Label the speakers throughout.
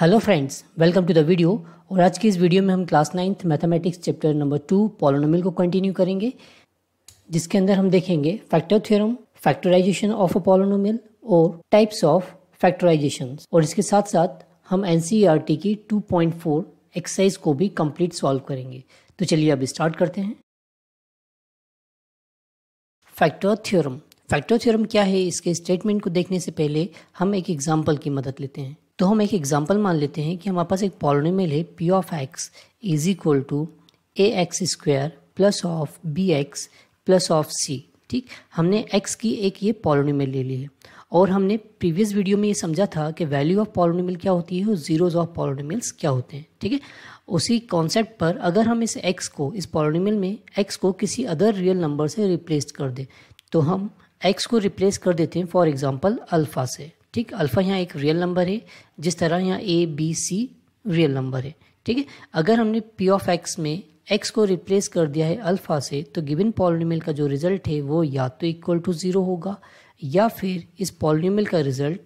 Speaker 1: Hello friends welcome to the video और आज की इस वीडियो में हम class ninth mathematics chapter number two polynomial को कंटिन्यू करेंगे जिसके अंदर हम देखेंगे factor theorem factorization of a polynomial और टाइप्स ऑफ फैक्टराइजेशन और इसके साथ साथ हम एन e की टू एक्सरसाइज को भी कंप्लीट सॉल्व करेंगे तो चलिए अब स्टार्ट करते हैं फैक्टर थ्योरम फैक्टर थ्योरम क्या है इसके स्टेटमेंट को देखने से पहले हम एक एग्जाम्पल की मदद लेते हैं तो हम एक एग्जाम्पल मान लेते हैं कि हमारे पास एक पॉलिनोमियल है P of x is equal to A X square plus of B x plus of C ठीक हमने एक्स की एक ये पॉलिनोमियल ले ली है और हमने प्रीवियस वीडियो में ये समझा था कि वैल्यू ऑफ पॉलिनोमियल क्या होती है और जीरोज ऑफ पॉलिनोमियल्स क्या होते हैं ठीक है उसी कॉन्सेप्ट पर अगर हम इस एक्स को इस पॉलिनोमियल में एक्स को किसी अदर रियल नंबर से रिप्लेस कर दें तो हम एक्स को रिप्लेस कर देते हैं फॉर एग्जाम्पल अल्फ़ा से ठीक अल्फ़ा यहाँ एक रियल नंबर है जिस तरह यहाँ A B C real number है ठीक है अगर हमने पी ऑफ एक्स में एक्स को रिप्लेस कर दिया है अल्फ़ा से तो गिवन पॉलिनोमियल का जो रिज़ल्ट है वो या तो इक्वल टू ज़ीरो होगा या फिर इस पॉलिनोमियल का result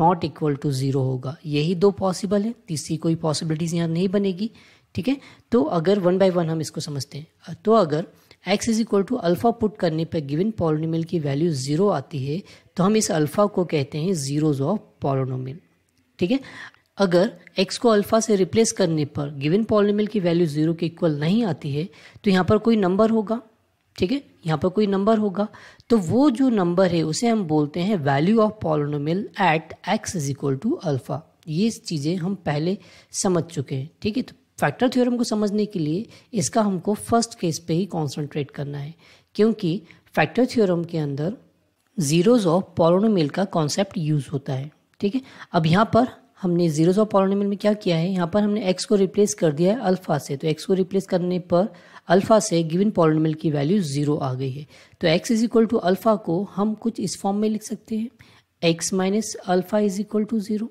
Speaker 1: not equal to zero होगा यही दो पॉसिबल है तीसरी कोई पॉसिबिलिटीज़ यहाँ नहीं बनेगी ठीक है तो अगर वन बाय वन हम इसको समझते हैं तो अगर X is equal to alpha put करने पर गिवन पॉलिनोमियल की वैल्यू ज़ीरो आती है तो हम इस अल्फ़ा को कहते हैं ज़ीरोज़ ऑफ पॉलिनोमियल ठीक है अगर एक्स को अल्फ़ा से रिप्लेस करने पर गिवन पॉलिनोमियल की वैल्यू ज़ीरो के इक्वल नहीं आती है तो यहाँ पर कोई नंबर होगा ठीक है यहाँ पर कोई नंबर होगा तो वो जो नंबर है उसे हम बोलते हैं value of polynomial at x is equal to alpha ये चीज़ें हम पहले समझ चुके हैं ठीक है तो फैक्टर थ्योरम को समझने के लिए इसका हमको फर्स्ट केस पे ही कॉन्सेंट्रेट करना है क्योंकि फैक्टर थ्योरम के अंदर जीरोज ऑफ पॉलोनोमिल का कॉन्सेप्ट यूज़ होता है ठीक है अब यहाँ पर हमने जीरोज ऑफ पॉलोनोमिल में क्या किया है यहाँ पर हमने एक्स को रिप्लेस कर दिया है अल्फ़ा से तो एक्स को रिप्लेस करने पर अल्फ़ा से गिवन पॉलोनोमिल की वैल्यू ज़ीरो आ गई है तो x is equal to alpha को हम कुछ इस फॉर्म में लिख सकते हैं x minus alpha is equal to zero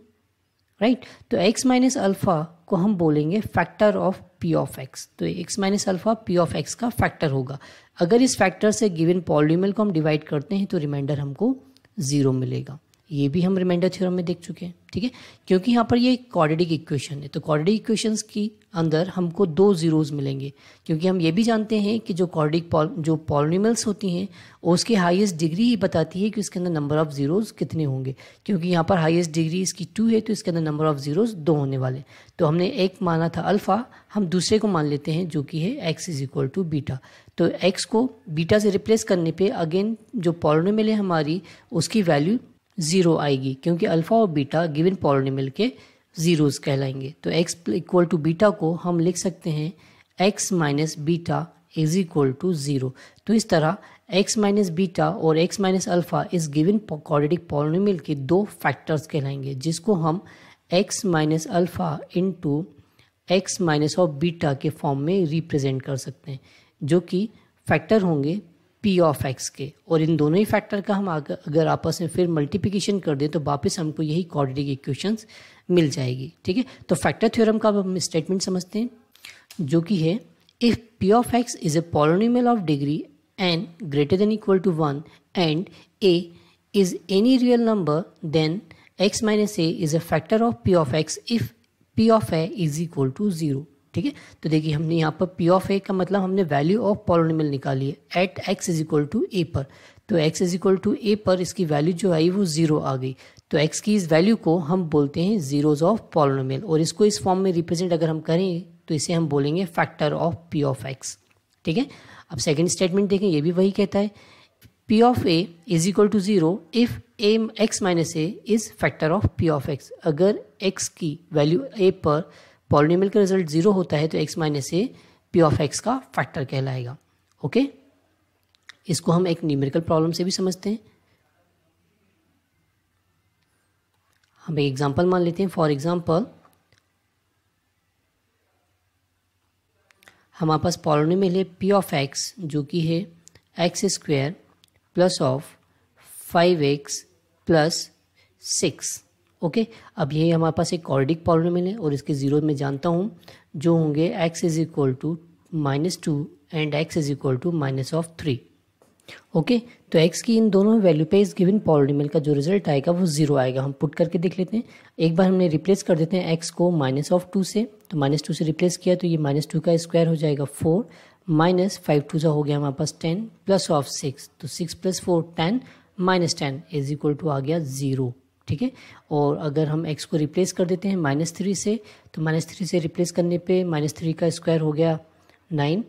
Speaker 1: right तो एक्स माइनस अल्फ़ा को हम बोलेंगे factor of P of X तो x minus alpha P of X का फैक्टर होगा अगर इस फैक्टर से गिवन पॉलिमल को हम डिवाइड करते हैं तो रिमाइंडर हमको ज़ीरो मिलेगा ये भी हम रिमाइंडर थ्योरम में देख चुके हैं ठीक है क्योंकि यहाँ पर ये क्वाड्रेटिक इक्वेशन है तो क्वाड्रेटिक इक्वेशंस की अंदर हमको दो जीरोज़ मिलेंगे क्योंकि हम ये भी जानते हैं कि जो क्वाड्रेटिक पॉल, जो पॉलिनिमल्स होती हैं उसकी हाईएस्ट डिग्री ही बताती है कि उसके अंदर नंबर ऑफ़ ज़ीरोज़ कितने होंगे क्योंकि यहाँ पर हाइएस्ट डिग्री इसकी टू है तो इसके अंदर नंबर ऑफ़ ज़ीरोज़ दो होने वाले तो हमने एक माना था अल्फ़ा हम दूसरे को मान लेते हैं जो कि है X is equal to beta तो एक्स को बीटा से रिप्लेस करने पर अगेन जो पॉलिनोमल है हमारी उसकी वैल्यू ज़ीरो आएगी क्योंकि अल्फ़ा और बीटा गिवन पॉलिनिमल के ज़ीरोज कहलाएंगे तो एक्स इक्वल टू बीटा को हम लिख सकते हैं x minus beta is equal to zero तो इस तरह एक्स माइनस बीटा और एक्स माइनस अल्फ़ा इस गिवन क्वाड्रेटिक पॉलिनिमल के दो फैक्टर्स कहलाएंगे जिसको हम x minus alpha into x minus of beta के फॉर्म में रिप्रेजेंट कर सकते हैं जो कि फैक्टर होंगे पी ऑफ एक्स के और इन दोनों ही फैक्टर का हम अगर आपस में फिर मल्टीप्लीकेशन कर दें तो वापस हमको यही क्वाड्रेटिक इक्वेशन मिल जाएगी ठीक है तो फैक्टर थ्योरम का हम स्टेटमेंट समझते हैं जो कि है if P of X is a polynomial of degree N greater than equal to one and A is any real number then X minus A is a factor of P of X if P of A is equal to zero ठीक है तो देखिए हमने यहाँ पर P of ए का मतलब हमने वैल्यू ऑफ पॉलोनिमल निकाली है at x is equal to A पर तो x is equal to A पर इसकी वैल्यू जो आई वो ज़ीरो आ गई तो x की इस वैल्यू को हम बोलते हैं जीरोज ऑफ पॉलोनोमियल और इसको इस फॉर्म में रिप्रेजेंट अगर हम करें तो इसे हम बोलेंगे factor of P of x ठीक है अब सेकेंड स्टेटमेंट देखें ये भी वही कहता है p of a is equal to zero if a X minus A is factor of p of x अगर x की वैल्यू a पर पॉलिनोमियल का रिजल्ट ज़ीरो होता है तो x minus A P of X का फैक्टर कहलाएगा okay इसको हम एक न्यूमेरिकल प्रॉब्लम से भी समझते हैं हम एक एग्जांपल मान लेते हैं फॉर एग्जांपल हमारे पास पॉलिनोमियल है पी ऑफ एक्स जो कि है x square plus of five x plus six okay अब ये हमारे पास एक ऑर्डिक पॉलिनोमियल है और इसके ज़ीरो में जानता हूँ जो होंगे X is equal to minus two and X is equal to minus of three okay तो एक्स की इन दोनों वैल्यू पे इस गिवन पॉलिनोमियल का जो रिजल्ट आएगा वो जीरो आएगा हम पुट करके देख लेते हैं एक बार हमने रिप्लेस कर देते हैं एक्स को माइनस ऑफ टू से तो माइनस टू से रिप्लेस किया तो ये माइनस टू का स्क्वायर हो जाएगा फोर माइनस फाइव टू सा हो गया हमारे पास टेन प्लस ऑफ सिक्स तो six plus four ten minus ten is equal to आ गया ज़ीरो ठीक है और अगर हम एक्स को रिप्लेस कर देते हैं माइनस थ्री से तो माइनस थ्री से रिप्लेस करने पे माइनस थ्री का स्क्वायर हो गया नाइन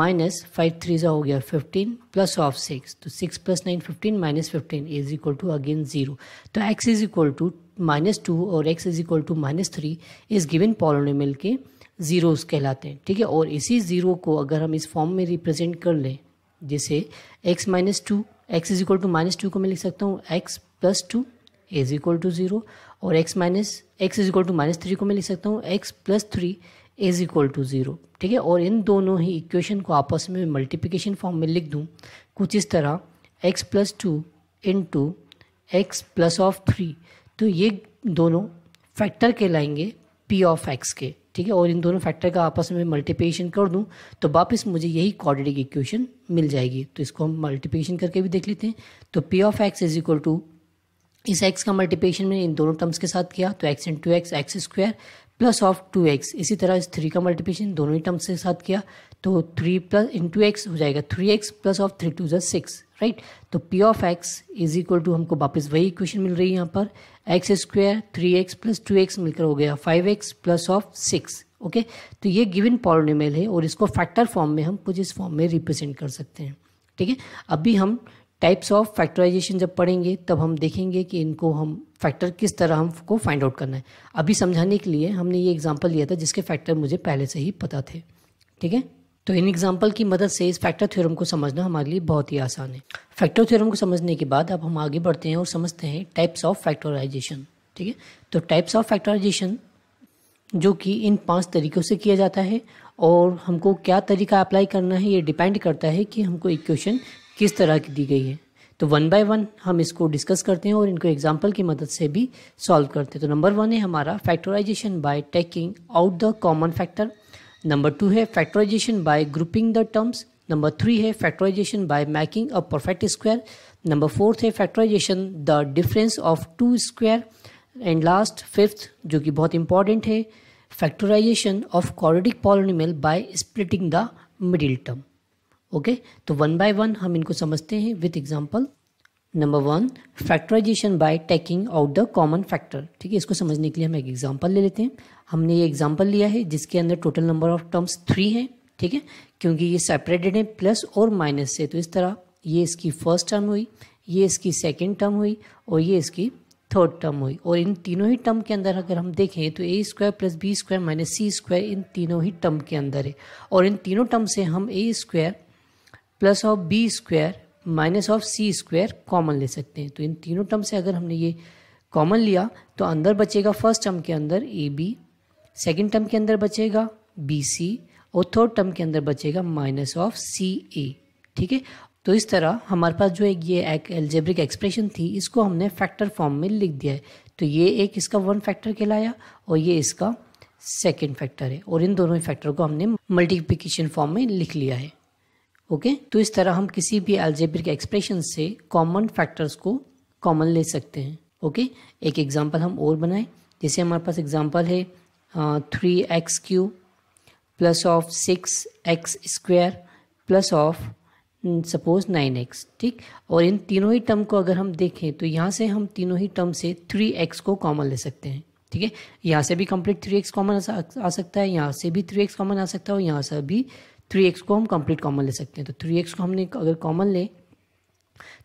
Speaker 1: माइनस फाइव थ्री सा हो गया फिफ्टीन प्लस ऑफ सिक्स तो six plus nine fifteen minus fifteen is equal to again zero तो x is equal to minus two और x is equal to minus three इस given polynomial के zeros कहलाते हैं ठीक है और इसी ज़ीरो को अगर हम इस फॉर्म में रिप्रेजेंट कर लें जैसे x minus two x is equal to minus two को मैं लिख सकता हूँ x plus two is equal to zero और x minus x is equal to minus three को मैं लिख सकता हूँ x plus three is equal to zero ठीक है और इन दोनों ही इक्वेशन को आपस में मल्टीप्लिकेशन फॉर्म में लिख दूँ कुछ इस तरह x plus two into x plus of three तो ये दोनों फैक्टर कहलाएंगे पी ऑफ एक्स के ठीक है और इन दोनों फैक्टर का आपस में मल्टीप्लिकेशन कर दूं तो वापस मुझे यही क्वाड्रेटिक इक्वेशन मिल जाएगी तो इसको हम मल्टीप्लिकेशन करके भी देख लेते हैं तो p of x is equal to इस एक्स का मल्टीप्लिकेशन मैंने इन दोनों टर्म्स के साथ किया तो x into x x square plus of two x इसी तरह इस थ्री का मल्टीप्लिकेशन दोनों ही टर्म्स के साथ किया तो three plus into x हो जाएगा three x plus of three two जो सिक्स राइट तो p of x is equal to हमको वापस वही इक्वेशन मिल रही है यहाँ पर x square three x plus two x मिलकर हो गया five x plus of six okay तो ये गिवन पॉलिनोमियल है और इसको फैक्टर फॉर्म में हम कुछ इस फॉर्म में रिप्रेजेंट कर सकते हैं ठीक है अभी हम टाइप्स ऑफ फैक्टराइजेशन जब पढ़ेंगे तब हम देखेंगे कि इनको हम फैक्टर किस तरह हमको फाइंड आउट करना है अभी समझाने के लिए हमने ये एग्जाम्पल लिया था जिसके फैक्टर मुझे पहले से ही पता थे ठीक है तो इन एग्जाम्पल की मदद से इस फैक्टर थ्योरम को समझना हमारे लिए बहुत ही आसान है फैक्टर थ्योरम को समझने के बाद अब हम आगे बढ़ते हैं और समझते हैं टाइप्स ऑफ फैक्टराइजेशन ठीक है तो टाइप्स ऑफ फैक्टराइजेशन जो कि इन पांच तरीक़ों से किया जाता है और हमको क्या तरीका अप्लाई करना है ये डिपेंड करता है कि हमको इक्वेशन किस तरह की दी गई है तो वन बाय वन हम इसको डिस्कस करते हैं और इनको एग्जाम्पल की मदद से भी सॉल्व करते हैं तो नंबर वन है हमारा factorization by taking out the common factor number two है factorization by grouping the terms number three है factorization by making a perfect square number fourth है factorization the difference of two square and last fifth जो कि बहुत important है factorization of quadratic polynomial by splitting the middle term okay तो one by one हम इनको समझते हैं with example number one factorization by taking out the common factor ठीक है इसको समझने के लिए हम एक एग्जाम्पल ले लेते हैं हमने ये एग्जाम्पल लिया है जिसके अंदर total number of terms three हैं ठीक है क्योंकि ये सेपरेटेड है प्लस और माइनस से तो इस तरह ये इसकी फर्स्ट टर्म हुई ये इसकी सेकेंड टर्म हुई और ये इसकी थर्ड टर्म हुई और इन तीनों ही टर्म के अंदर अगर हम देखें तो a square plus b square minus c square इन तीनों ही टर्म के अंदर है और इन तीनों टर्म से हम a square plus of b square minus of c square common ले सकते हैं तो इन तीनों टर्म से अगर हमने ये कॉमन लिया तो अंदर बचेगा फर्स्ट टर्म के अंदर ए बी सेकेंड टर्म के अंदर बचेगा बी सी और थर्ड टर्म के अंदर बचेगा माइनस ऑफ सी ए ठीक है तो इस तरह हमारे पास जो एक ये एक एल्जेब्रिक एक्सप्रेशन थी इसको हमने फैक्टर फॉर्म में लिख दिया है तो ये एक इसका वन फैक्टर कहलाया और ये इसका सेकेंड फैक्टर है और इन दोनों फैक्टर को हमने मल्टीप्लिकेशन फॉर्म में लिख लिया है ओके okay? तो इस तरह हम किसी भी एल्जेब्रिक एक्सप्रेशन से कॉमन फैक्टर्स को कॉमन ले सकते हैं ओके okay? एक एग्जांपल हम और बनाएं जैसे हमारे पास एग्जांपल है three x cube plus of six x square plus of suppose nine x ठीक और इन तीनों ही टर्म को अगर हम देखें तो यहाँ से हम तीनों ही टर्म से थ्री एक्स को कॉमन ले सकते हैं ठीक है यहाँ से भी कंप्लीट थ्री एक्स कॉमन आ सकता है यहाँ से भी थ्री एक्स कॉमन आ सकता है और यहाँ से भी थ्री एक्स को हम कंप्लीट कॉमन ले सकते हैं तो थ्री एक्स को हमने अगर कॉमन लें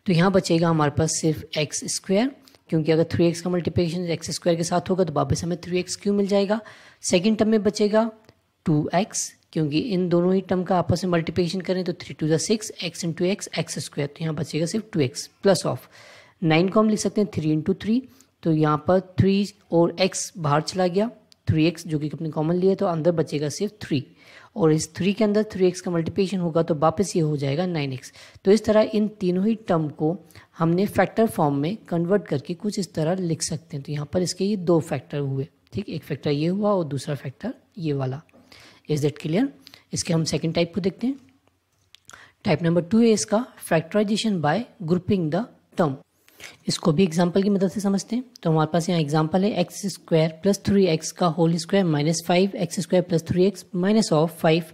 Speaker 1: तो यहाँ बचेगा हमारे पास सिर्फ एक्स स्क्वायर क्योंकि अगर थ्री एक्स का मल्टीप्लिकेशन एक्स स्क्वायर के साथ होगा तो वापस हमें थ्री एक्स क्यू मिल जाएगा सेकेंड टर्म में बचेगा टू एक्स क्योंकि इन दोनों ही टर्म का आपस में मल्टीप्लिकेशन करें तो थ्री टू ज़ा six x into x x square तो यहाँ बचेगा सिर्फ two x plus of nine को हम लिख सकते हैं थ्री इंटू थ्री तो यहाँ पर थ्री और एक्स बाहर चला गया थ्री एक्स जो कि अपने कॉमन लिए तो अंदर बचेगा सिर्फ थ्री और इस थ्री के अंदर थ्री एक्स का मल्टीप्लिकेशन होगा तो वापस ये हो जाएगा नाइन एक्स तो इस तरह इन तीनों ही टर्म को हमने फैक्टर फॉर्म में कन्वर्ट करके कुछ इस तरह लिख सकते हैं तो यहाँ पर इसके ये दो फैक्टर हुए ठीक एक फैक्टर ये हुआ और दूसरा फैक्टर ये वाला इज दैट क्लियर इसके हम सेकेंड टाइप को देखते हैं टाइप नंबर टू है इसका factorization by grouping the term इसको भी एग्जाम्पल की मदद से समझते हैं तो हमारे पास यहाँ एग्जाम्पल है x square plus three x का whole square minus five x square plus three x minus of five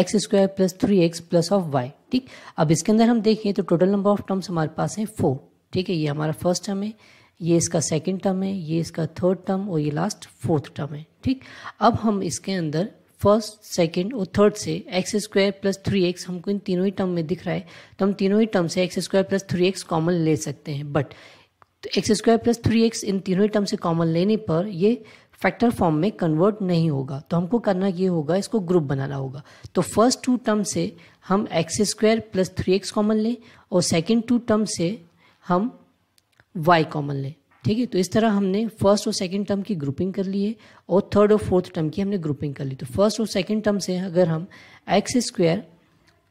Speaker 1: x square plus three x plus of y ठीक अब इसके अंदर हम देखें तो टोटल नंबर ऑफ टर्म्स हमारे पास हैं फोर ठीक है ये हमारा फर्स्ट टर्म है ये इसका सेकेंड टर्म है ये इसका थर्ड टर्म और ये लास्ट फोर्थ टर्म है ठीक अब हम इसके अंदर फर्स्ट सेकेंड और थर्ड से x square plus three x हमको इन तीनों ही टर्म में दिख रहा है तो हम तीनों ही टर्म से x square plus three x common ले सकते हैं but x square plus three x इन तीनों ही टर्म से कॉमन लेने पर ये फैक्टर फॉर्म में कन्वर्ट नहीं होगा तो हमको करना ये होगा इसको ग्रुप बनाना होगा तो फर्स्ट टू टर्म से हम x square plus three x common लें और सेकेंड टू टर्म से हम वाई कॉमन लें ठीक है तो इस तरह हमने फर्स्ट और सेकंड टर्म की ग्रुपिंग कर ली है और थर्ड और फोर्थ टर्म की हमने ग्रुपिंग कर ली तो फर्स्ट और सेकंड टर्म से अगर हम x square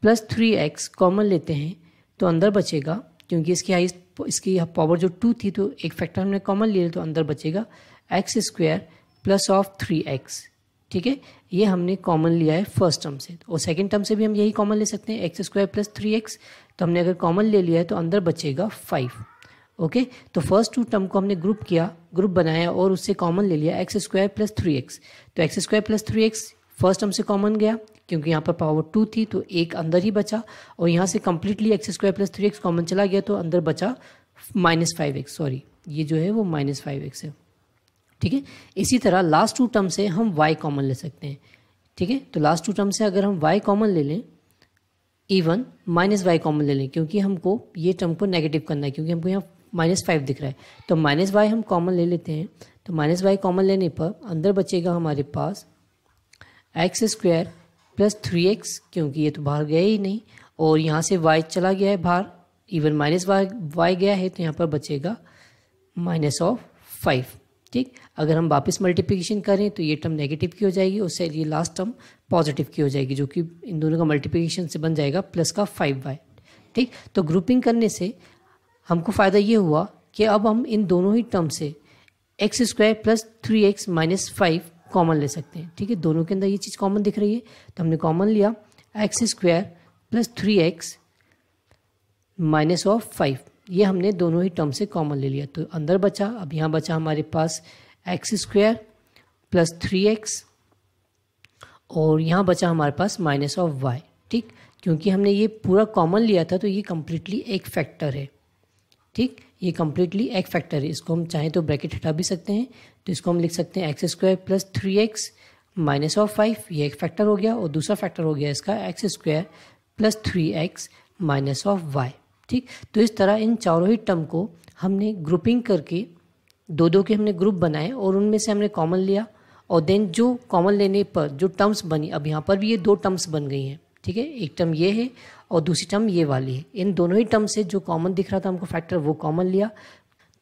Speaker 1: plus three x common लेते हैं तो अंदर बचेगा क्योंकि इसकी हाइस इसकी पावर जो टू थी तो एक फैक्टर हमने कॉमन लिया तो अंदर बचेगा x square plus of three x ठीक है ये हमने कॉमन लिया है फर्स्ट टर्म से और सेकेंड टर्म से भी हम यही कॉमन ले सकते हैं x square plus three x तो हमने अगर कॉमन ले लिया है तो अंदर बचेगा फाइव ओके तो फर्स्ट टू टर्म को हमने ग्रुप किया ग्रुप बनाया और उससे कॉमन ले लिया x square plus three x तो x square plus three x first term से कॉमन गया क्योंकि यहाँ पर पावर टू थी तो एक अंदर ही बचा और यहाँ से completely x square plus three x common चला गया तो अंदर बचा माइनस फाइव एक्स सॉरी ये जो है वो माइनस फाइव एक्स है ठीक है इसी तरह लास्ट टू टर्म से हम वाई कॉमन ले सकते हैं ठीक है तो लास्ट टू टर्म से अगर हम वाई कॉमन ले लें इवन माइनस वाई कॉमन ले लें क्योंकि हमको ये टर्म को नेगेटिव करना है क्योंकि हमको यहाँ माइनस फाइव दिख रहा है तो माइनस वाई हम कॉमन ले लेते हैं तो माइनस वाई कॉमन लेने पर अंदर बचेगा हमारे पास x square plus three x क्योंकि ये तो बाहर गया ही नहीं और यहाँ से वाई चला गया है बाहर इवन माइनस वाई वाई गया है तो यहाँ पर बचेगा माइनस ऑफ फाइव ठीक अगर हम वापस मल्टीप्लिकेशन करें तो ये टर्म नेगेटिव की हो जाएगी उससे ये लास्ट टर्म पॉजिटिव की हो जाएगी जो कि इन दोनों का मल्टीप्लिकेशन से बन जाएगा प्लस का फाइव वाई ठीक तो ग्रुपिंग करने से हमको फ़ायदा ये हुआ कि अब हम इन दोनों ही टर्म से x square plus three x minus five common ले सकते हैं ठीक है दोनों के अंदर ये चीज़ कॉमन दिख रही है तो हमने कॉमन लिया x square plus three x minus of five ये हमने दोनों ही टर्म से कॉमन ले लिया तो अंदर बचा अब यहाँ बचा हमारे पास x square plus three x और यहाँ बचा हमारे पास माइनस ऑफ वाई ठीक क्योंकि हमने ये पूरा कॉमन लिया था तो ये कम्प्लीटली एक फैक्टर है ठीक ये कम्प्लीटली एक फैक्टर है इसको हम चाहें तो ब्रैकेट हटा भी सकते हैं तो इसको हम लिख सकते हैं x square plus three x minus of five ये एक फैक्टर हो गया और दूसरा फैक्टर हो गया इसका x square plus three x minus of y ठीक तो इस तरह इन चारों ही टर्म को हमने ग्रुपिंग करके दो दो के हमने ग्रुप बनाए और उनमें से हमने कॉमन लिया और देन जो कॉमन लेने पर जो टर्म्स बनी अब यहाँ पर भी ये दो टर्म्स बन गई हैं ठीक है एक टर्म ये है और दूसरी टर्म ये वाली है इन दोनों ही टर्म से जो कॉमन दिख रहा था हमको फैक्टर वो कॉमन लिया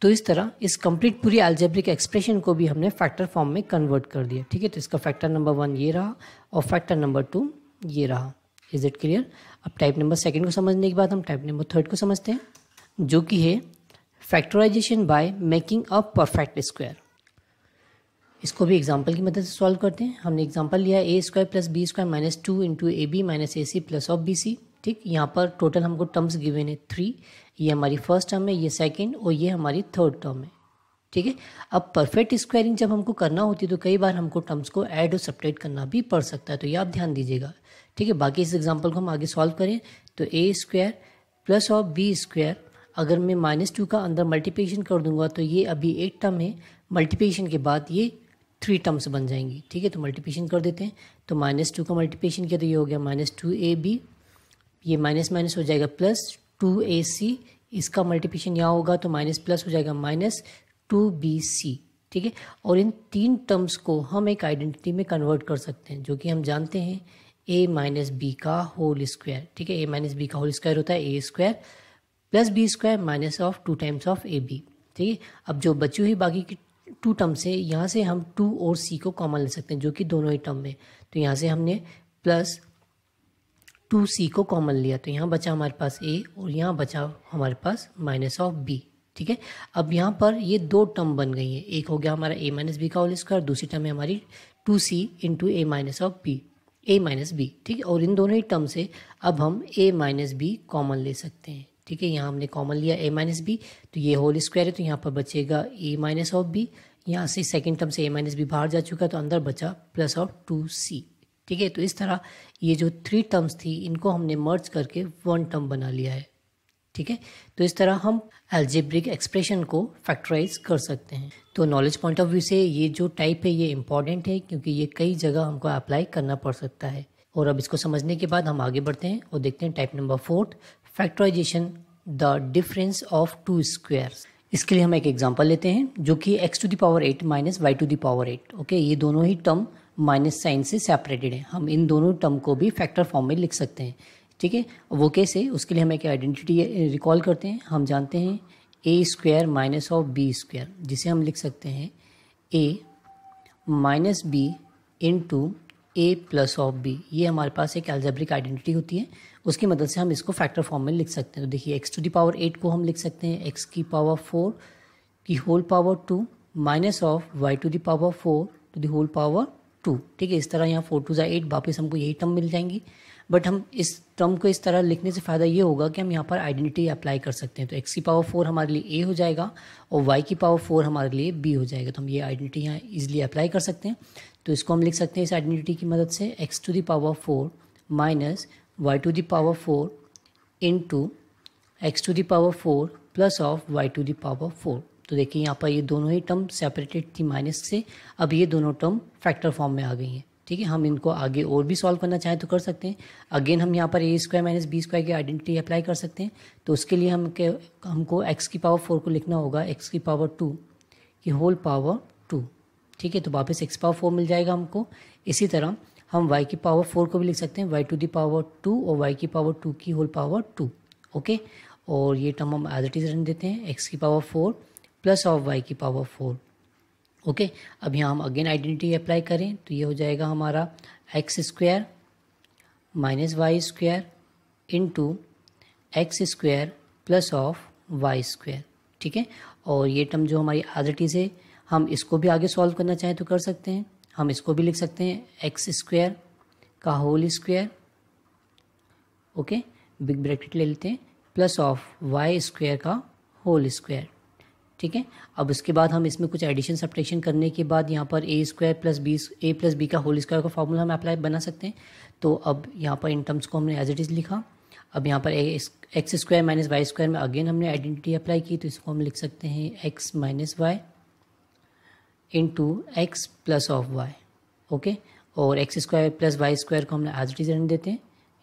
Speaker 1: तो इस तरह इस कंप्लीट पूरी एल्जेब्रिक एक्सप्रेशन को भी हमने फैक्टर फॉर्म में कन्वर्ट कर दिया ठीक है तो इसका फैक्टर नंबर वन ये रहा और फैक्टर नंबर टू ये रहा इज इट क्लियर अब टाइप नंबर सेकेंड को समझने के बाद हम टाइप नंबर थर्ड को समझते हैं जो कि है factorization by making a perfect square इसको भी एग्जाम्पल की मदद से सॉल्व करते हैं हमने एग्जाम्पल लिया a square plus b square minus two into a b minus a c plus of b c ठीक यहाँ पर टोटल हमको टर्म्स गिवेन है थ्री ये हमारी फर्स्ट टर्म है ये सेकेंड और ये हमारी थर्ड टर्म है ठीक है अब परफेक्ट स्क्वायरिंग जब हमको करना होती है तो कई बार हमको टर्म्स को ऐड और सपरेट करना भी पड़ सकता है तो ये आप ध्यान दीजिएगा ठीक है बाकी इस एग्जाम्पल को हम आगे सॉल्व करें तो a square plus of b square अगर मैं माइनस टू का अंदर मल्टीप्लिकेशन कर दूंगा तो ये अभी एक टर्म है मल्टीप्लिकेशन के बाद ये थ्री टर्म्स बन जाएंगी ठीक है तो मल्टीप्लिकेशन कर देते हैं तो माइनस टू का मल्टीप्लिकेशन किया तो ये हो गया माइनस टू ए बी ये माइनस माइनस हो जाएगा प्लस टू ए सी इसका मल्टीप्लिकेशन यहाँ होगा तो माइनस प्लस हो जाएगा माइनस टू बी सी ठीक है और इन तीन टर्म्स को हम एक आइडेंटिटी में कन्वर्ट कर सकते हैं जो कि हम जानते हैं ए माइनस बी का होल स्क्वायर ठीक है ए माइनस बी का होल स्क्वायर होता है a square plus b square minus of two times of a b ठीक है अब जो बची हुई बाकी की टू टर्म्स है यहाँ से हम टू और सी को कॉमन ले सकते हैं जो कि दोनों ही टर्म में तो यहाँ से हमने प्लस टू सी को कॉमन लिया तो यहाँ बचा हमारे पास ए और यहाँ बचा हमारे पास माइनस ऑफ बी ठीक है अब यहाँ पर ये दो टर्म बन गई है एक हो गया हमारा ए माइनस बी का होल स्क्वायर दूसरी टर्म है हमारी two c into a minus of b a minus b ठीक है और इन दोनों ही टर्म से अब हम ए माइनस बी कॉमन ले सकते हैं ठीक है यहाँ हमने कॉमन लिया ए माइनस बी तो ये होल स्क्वायर है तो यहाँ पर बचेगा ए माइनस ऑफ बी यहाँ से सेकेंड टर्म से ए माइनस बी बाहर जा चुका है तो अंदर बचा प्लस ऑफ टू सी ठीक है तो इस तरह ये जो थ्री टर्म्स थी इनको हमने मर्ज करके वन टर्म बना लिया है ठीक है तो इस तरह हम एल्जेब्रिक एक्सप्रेशन को फैक्टराइज कर सकते हैं तो नॉलेज पॉइंट ऑफ व्यू से ये जो टाइप है ये इंपॉर्टेंट है क्योंकि ये कई जगह हमको अप्लाई करना पड़ सकता है और अब इसको समझने के बाद हम आगे बढ़ते हैं और देखते हैं type number fourth factorization the difference of two squares इसके लिए हम एक एग्जाम्पल लेते हैं जो कि x to the power eight minus y to the power eight okay ये दोनों ही टर्म माइनस साइन से सेपरेटेड है हम इन दोनों टर्म को भी फैक्टर फॉर्म में लिख सकते हैं ठीक है वो कैसे उसके लिए हम एक आइडेंटिटी रिकॉल करते हैं हम जानते हैं a square minus of b square जिसे हम लिख सकते हैं a minus b into a plus of b ये हमारे पास एक एल्जेब्रिक आइडेंटिटी होती है उसकी मदद से हम इसको फैक्टर फॉर्म में लिख सकते हैं तो देखिए x to the power eight को हम लिख सकते हैं एक्स की पावर फोर की whole power two minus of y to the power four to the whole power two ठीक है इस तरह यहाँ फोर टू ज़ा एट वापस हमको यही टर्म मिल जाएंगी बट हम इस टर्म को इस तरह लिखने से फ़ायदा ये होगा कि हम यहाँ पर आइडेंटिटी अप्लाई कर सकते हैं तो एक्स की पावर फोर हमारे लिए ए हो जाएगा और वाई की पावर फोर हमारे लिए बी हो जाएगा तो हम ये आइडेंटिटी यहाँ ईजिली अप्लाई कर सकते हैं तो इसको हम लिख सकते हैं इस आइडेंटिटी की मदद से x to the power four minus y to power four into x to the power four plus of y to power four तो देखिए यहाँ पर ये दोनों ही टर्म सेपरेटेड थी माइनस से अब ये दोनों टर्म फैक्टर फॉर्म में आ गई हैं ठीक है हम इनको आगे और भी सॉल्व करना चाहें तो कर सकते हैं अगेन हम यहाँ पर a square minus b square की आइडेंटिटी अप्लाई कर सकते हैं तो उसके लिए हम के हमको एक्स की पावर फोर को लिखना होगा एक्स की पावर टू की होल पावर टू ठीक है तो वापस एक्स पावर फोर मिल जाएगा हमको इसी तरह हम वाई की पावर फोर को भी लिख सकते हैं y to the power two और वाई की पावर टू की होल पावर टू ओके और ये टर्म हम एज इट इज रन देते हैं एक्स की power four plus of y की पावर फोर ओके अब यहाँ हम अगेन आइडेंटिटी अप्लाई करें तो ये हो जाएगा हमारा x square minus y square into x square plus of y square ठीक है और ये टर्म जो हमारी आदटी से हम इसको भी आगे सॉल्व करना चाहें तो कर सकते हैं हम इसको भी लिख सकते हैं एक्स स्क्वायर का whole square okay big bracket ले लेते हैं प्लस ऑफ वाई स्क्वायर का होल स्क्वायर ठीक है अब उसके बाद हम इसमें कुछ एडिशन सब्ट्रैक्शन करने के बाद यहाँ पर a square plus b a plus b का होल स्क्वायर का फॉर्मूला हम अप्लाई बना सकते हैं तो अब यहाँ पर इन टर्म्स को हमने एज इट इज़ लिखा अब यहाँ पर x square minus y square में अगेन हमने आइडेंटिटी अप्लाई की तो इसको हम लिख सकते हैं x minus y into x plus of y okay और x square plus y square को हमने एज इट इज़ रहने देते हैं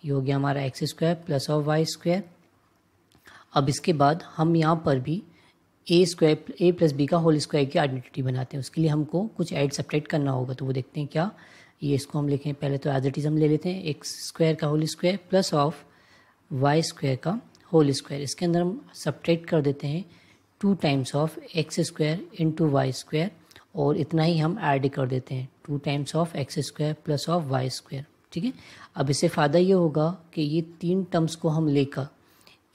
Speaker 1: ये हो गया हमारा x square plus of y square अब इसके बाद हम यहाँ पर भी a square a plus b का होल स्क्वायर की आइडेंटिटी बनाते हैं उसके लिए हमको कुछ ऐड सपरेट करना होगा तो वो देखते हैं क्या ये इसको हम लिखें पहले तो एज इट इज़ हम ले लेते हैं एक्स स्क्वायर का whole square plus of y square का होल स्क्वायर इसके अंदर हम सपरेट कर देते हैं two times of x square into y square और इतना ही हम ऐड कर देते हैं two times of x square plus of y square ठीक है अब इससे फ़ायदा ये होगा कि ये तीन टर्म्स को हम लेकर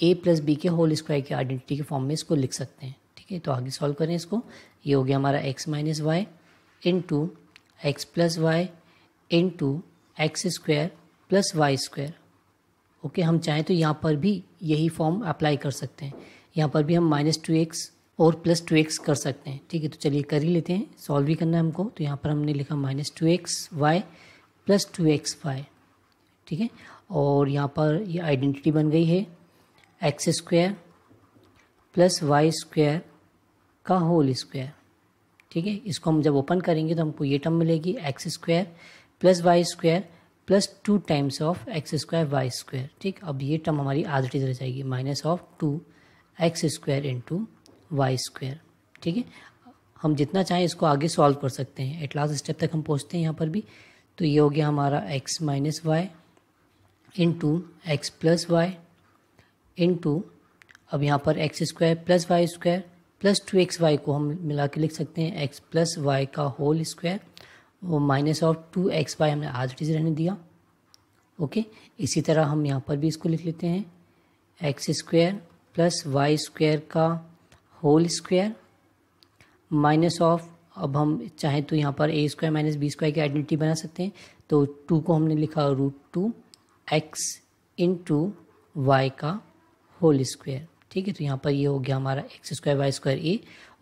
Speaker 1: ए प्लस बी के होल स्क्वायर की आइडेंटिटी के फॉर्म में इसको लिख सकते हैं ठीक है तो आगे सॉल्व करें इसको ये हो गया हमारा x minus y into x plus y into x square plus y square okay हम चाहें तो यहाँ पर भी यही फॉर्म अप्लाई कर सकते हैं यहाँ पर भी हम माइनस टू एक्स और प्लस टू एक्स कर सकते हैं ठीक है तो चलिए कर ही लेते हैं सॉल्व भी करना है हमको तो यहाँ पर हमने लिखा minus two x y plus two x y ठीक है और यहाँ पर ये आइडेंटिटी बन गई है x square plus y square का होल स्क्वायर ठीक है इसको हम जब ओपन करेंगे तो हमको ये टर्म मिलेगी x square plus y square plus two times of x square y square ठीक अब ये टर्म हमारी आधी रह जाएगी minus of two x square into y square ठीक है हम जितना चाहें इसको आगे सॉल्व कर सकते हैं एट लास्ट स्टेप तक हम पहुँचते हैं यहाँ पर भी तो ये हो गया हमारा x minus y into x plus y into अब यहाँ पर x square plus y square plus two x y को हम मिला के लिख सकते हैं एक्स प्लस वाई का होल स्क्वायर और minus of two x y हमने आज डिज रहने दिया ओके इसी तरह हम यहाँ पर भी इसको लिख लेते हैं x square plus y square का होल स्क्वायर माइनस ऑफ अब हम चाहें तो यहाँ पर a square minus b square की आइडेंटिटी बना सकते हैं तो टू को हमने लिखा root two x into y का होल स्क्वायर ठीक है तो यहाँ पर ये हो गया हमारा x square y square a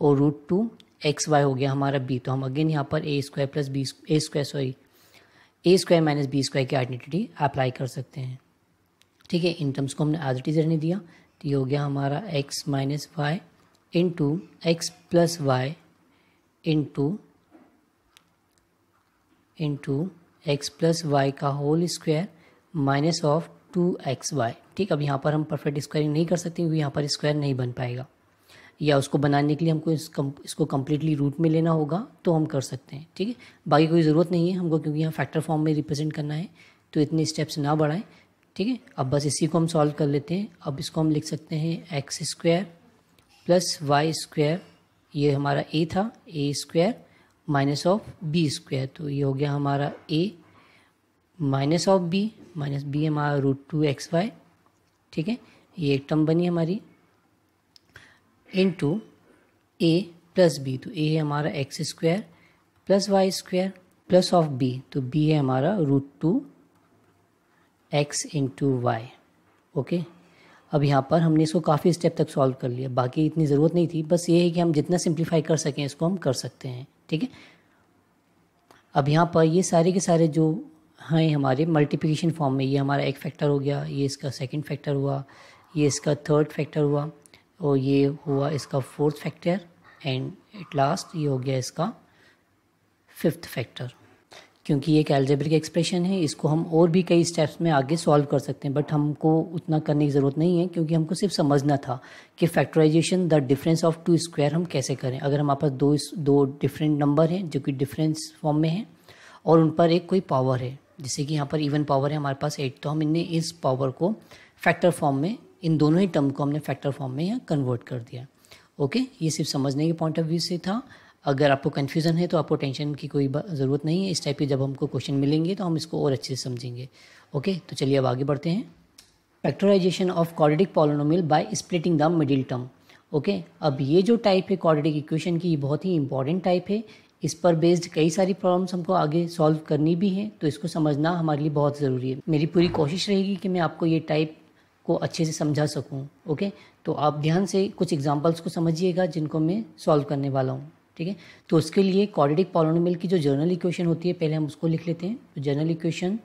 Speaker 1: और रूट टू एक्स वाई हो गया हमारा बी तो हम अगेन यहाँ पर a square plus b a square sorry a square minus b square की आइडेंटिटी अप्लाई कर सकते हैं ठीक है इन टर्म्स को हमने आज टीजर नहीं दिया तो ये हो गया हमारा x minus y into x plus y into into x plus y का whole square minus of two x y ठीक अब यहाँ पर हम परफेक्ट स्क्वायरिंग नहीं कर सकते क्योंकि यहाँ पर स्क्वायर नहीं बन पाएगा या उसको बनाने के लिए हमको इस कम, इसको कम्प्लीटली रूट में लेना होगा तो हम कर सकते हैं ठीक है बाकी कोई ज़रूरत नहीं है हमको क्योंकि यहाँ फैक्टर फॉर्म में रिप्रेजेंट करना है तो इतने स्टेप्स ना बढ़ाएं ठीक है अब बस इसी को हम सॉल्व कर लेते हैं अब इसको हम लिख सकते हैं x square plus y square ये हमारा ए था a square minus of b square तो ये हो गया हमारा a minus of b minus b हमारा रूट टू एक्स वाई ठीक है ये एक टर्म बनी हमारी इंटू ए प्लस बी तो ए है हमारा x square plus y square plus of b तो बी है हमारा root two x into y okay अब यहाँ पर हमने इसको काफ़ी स्टेप तक सॉल्व कर लिया बाकी इतनी ज़रूरत नहीं थी बस ये है कि हम जितना सिंप्लीफाई कर सकें इसको हम कर सकते हैं ठीक है अब यहाँ पर ये सारे के सारे जो हैं हमारे मल्टीप्लिकेशन फॉर्म में ये हमारा एक फैक्टर हो गया ये इसका सेकंड फैक्टर हुआ ये इसका थर्ड फैक्टर हुआ और ये हुआ इसका fourth factor and at last ये हो गया इसका फिफ्थ फैक्टर क्योंकि ये एक एल्जेब्रिक एक्सप्रेशन है इसको हम और भी कई स्टेप्स में आगे सॉल्व कर सकते हैं बट हमको उतना करने की ज़रूरत नहीं है क्योंकि हमको सिर्फ समझना था कि factorisation the difference of two square हम कैसे करें अगर हमारे पास दो दो डिफरेंट नंबर हैं जो कि डिफरेंस फॉर्म में हैं और उन पर एक कोई पावर है जैसे कि यहाँ पर इवन पावर है हमारे पास एट तो हम इनने इस पावर को फैक्टर फॉर्म में इन दोनों ही टर्म को हमने फैक्टर फॉर्म में यहाँ कन्वर्ट कर दिया ओके ये सिर्फ समझने के पॉइंट ऑफ व्यू से था अगर आपको कन्फ्यूज़न है तो आपको टेंशन की कोई ज़रूरत नहीं है इस टाइप के जब हमको क्वेश्चन मिलेंगे तो हम इसको और अच्छे से समझेंगे ओके तो चलिए अब आगे बढ़ते हैं factorisation of quadratic polynomial by splitting the middle term okay अब ये जो टाइप है क्वाड्रेटिक इक्वेशन की ये बहुत ही इंपॉर्टेंट टाइप है इस पर बेस्ड कई सारी प्रॉब्लम्स हमको आगे सॉल्व करनी भी हैं तो इसको समझना हमारे लिए बहुत ज़रूरी है मेरी पूरी कोशिश रहेगी कि मैं आपको ये टाइप को अच्छे से समझा सकूँ ओके तो आप ध्यान से कुछ एग्जाम्पल्स को समझिएगा जिनको मैं सॉल्व करने वाला हूँ ठीक है तो उसके लिए कॉर्डिक पॉलोनोमिल की जो जर्नल इक्वेशन होती है पहले हम उसको लिख लेते हैं तो general equation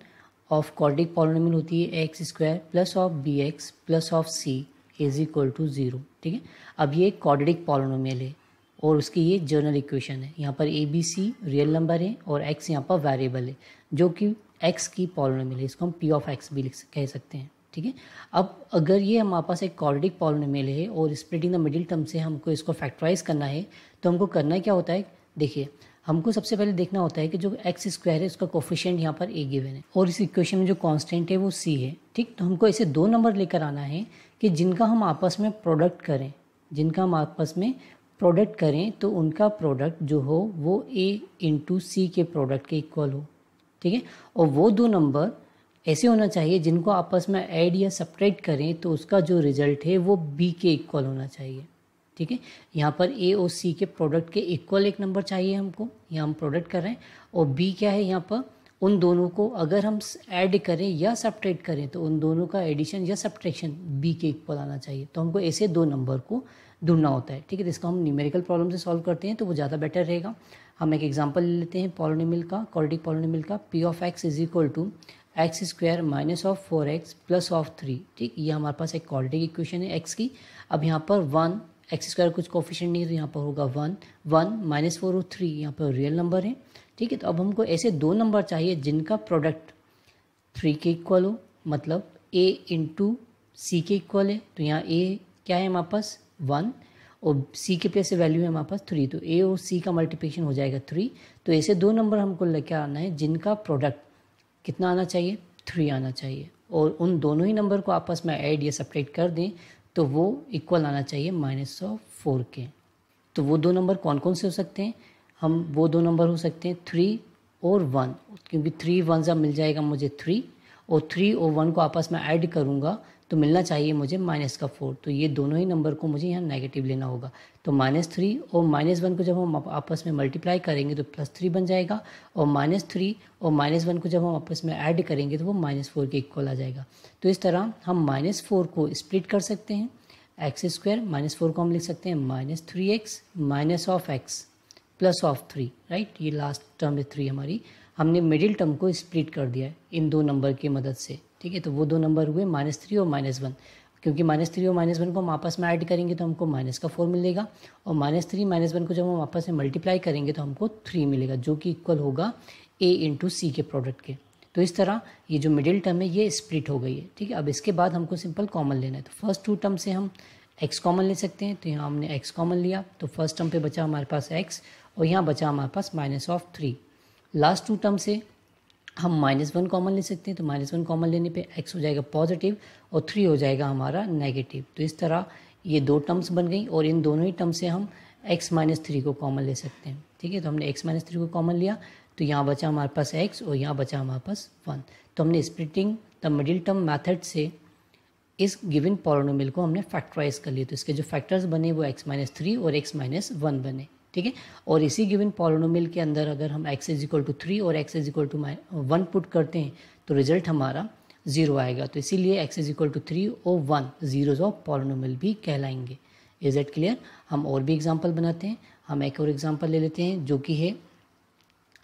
Speaker 1: of quadratic polynomial होती है x square plus of B x plus of c is equal to zero ठीक है अब ये कॉर्डिक पॉलोनोमिल है और उसकी ये जर्नल इक्वेशन है यहाँ पर a B C real number है और एक्स यहाँ पर वेरिएबल है जो कि एक्स की पॉलिनोमियल है इसको हम पी ऑफ एक्स भी लिख कह सकते हैं ठीक है अब अगर ये हमारे पास एक कॉर्डिक पॉलिनोमियल है और स्प्लिटिंग द मिडिल टर्म से हमको इसको फैक्टराइज करना है तो हमको करना क्या होता है देखिए हमको सबसे पहले देखना होता है कि जो एक्स स्क्वायर है उसका कोफिशियंट यहाँ पर ए गिवन है और इस इक्वेशन में जो कांस्टेंट है वो सी है ठीक तो हमको ऐसे दो नंबर लेकर आना है कि जिनका हम आपस में प्रोडक्ट करें जिनका हम आपस में प्रोडक्ट करें तो उनका प्रोडक्ट जो हो वो ए इंटू सी के प्रोडक्ट के इक्वल हो ठीक है और वो दो नंबर ऐसे होना चाहिए जिनको आपस में ऐड या सपरेट करें तो उसका जो रिजल्ट है वो बी के इक्वल होना चाहिए ठीक है यहाँ पर ए और सी के प्रोडक्ट के इक्वल एक नंबर चाहिए हमको यहाँ हम प्रोडक्ट कर रहे हैं और बी क्या है यहाँ पर उन दोनों को अगर हम ऐड करें या सपरेट करें तो उन दोनों का एडिशन या सप्ट्रेक्शन बी के इक्वल आना चाहिए तो हमको ऐसे दो नंबर को ढूंढना होता है ठीक है तो इसको हम न्यूमेरिकल प्रॉब्लम से सॉल्व करते हैं तो वो ज़्यादा बेटर रहेगा हम एक एग्जाम्पल ले लेते हैं पॉलोनिमिल का कॉर्डिक पॉलोनिमिल का p of x is equal to x square minus of four x plus of three ठीक ये हमारे पास एक क्वालिटिक इक्वेशन है एक्स की अब यहाँ पर वन एक्स स्क्वायर कुछ कॉफिशेंट नहीं है तो यहाँ पर होगा वन वन माइनस फोर और थ्री यहाँ पर रियल नंबर है ठीक है तो अब हमको ऐसे दो नंबर चाहिए जिनका प्रोडक्ट थ्री के इक्वल हो मतलब ए इंटू सी के इक्वल है तो यहाँ ए क्या है हमारे पास वन और सी के प्लेस से वैल्यू है हमारे पास थ्री तो ए और सी का मल्टीप्लिकेशन हो जाएगा थ्री तो ऐसे दो नंबर हमको लेके आना है जिनका प्रोडक्ट कितना आना चाहिए थ्री आना चाहिए और उन दोनों ही नंबर को आपस में ऐड या सपरेट कर दें तो वो इक्वल आना चाहिए माइनस ऑफ फोर के तो वो दो नंबर कौन कौन से हो सकते हैं हम वो दो नंबर हो सकते हैं थ्री और वन क्योंकि थ्री वन सा मिल जाएगा मुझे थ्री और थ्री और वन को आपस में ऐड करूँगा तो मिलना चाहिए मुझे माइनस का फोर तो ये दोनों ही नंबर को मुझे यहाँ नेगेटिव लेना होगा तो माइनस थ्री और माइनस वन तो को जब हम आपस में मल्टीप्लाई करेंगे तो प्लस थ्री बन जाएगा और माइनस थ्री और माइनस वन को जब हम आपस में ऐड करेंगे तो वो माइनस फोर के इक्वल आ जाएगा तो इस तरह हम माइनस फोर को स्प्लिट कर सकते हैं एक्स स्क्वायर माइनस फोर को हम लिख सकते हैं minus three x minus of x plus of three right ये लास्ट टर्म है थ्री हमारी हमने मिडिल टर्म को स्प्लिट कर दिया है इन दो नंबर की मदद से ठीक है तो वो दो नंबर हुए माइनस थ्री और माइनस वन क्योंकि माइनस थ्री और माइनस वन को हम आपस में ऐड करेंगे तो हमको माइनस का फोर मिलेगा और माइनस थ्री माइनस वन को जब हम आपस में मल्टीप्लाई करेंगे तो हमको थ्री मिलेगा जो कि इक्वल होगा ए इंटू सी के प्रोडक्ट के तो इस तरह ये जो मिडिल टर्म है ये स्प्लिट हो गई है ठीक है अब इसके बाद हमको सिंपल कॉमन लेना है तो फर्स्ट टू टर्म से हम एक्स कॉमन ले सकते हैं तो यहाँ हमने एक्स कॉमन लिया तो फर्स्ट टर्म पे बचा हमारे पास एक्स और यहाँ बचा हमारे पास minus of three last two term से हम माइनस वन कॉमन ले सकते हैं तो माइनस वन कॉमन लेने पे एक्स हो जाएगा पॉजिटिव और थ्री हो जाएगा हमारा नेगेटिव तो इस तरह ये दो टर्म्स बन गई और इन दोनों ही टर्म्स से हम एक्स माइनस थ्री को कॉमन ले सकते हैं ठीक है तो हमने एक्स माइनस थ्री को कॉमन लिया तो यहाँ बचा हमारे पास एक्स और यहाँ बचा हमारे पास वन तो हमने splitting the middle term method से इस गिविन पॉलिनोमियल को हमने फैक्टराइज कर लिया तो इसके जो फैक्टर्स बने वो एक्स माइनस थ्री और एक्स माइनस वन बने ठीक है और इसी गिवन पॉलिनोमियल के अंदर अगर हम x is equal to three और x is equal to minus one put करते हैं तो रिजल्ट हमारा ज़ीरो आएगा तो इसीलिए x is equal to three और वन जीरोज ऑफ पॉलिनोमियल भी कहलाएंगे इज एट क्लियर हम और भी एग्जाम्पल बनाते हैं हम एक और एग्जाम्पल ले लेते हैं जो कि है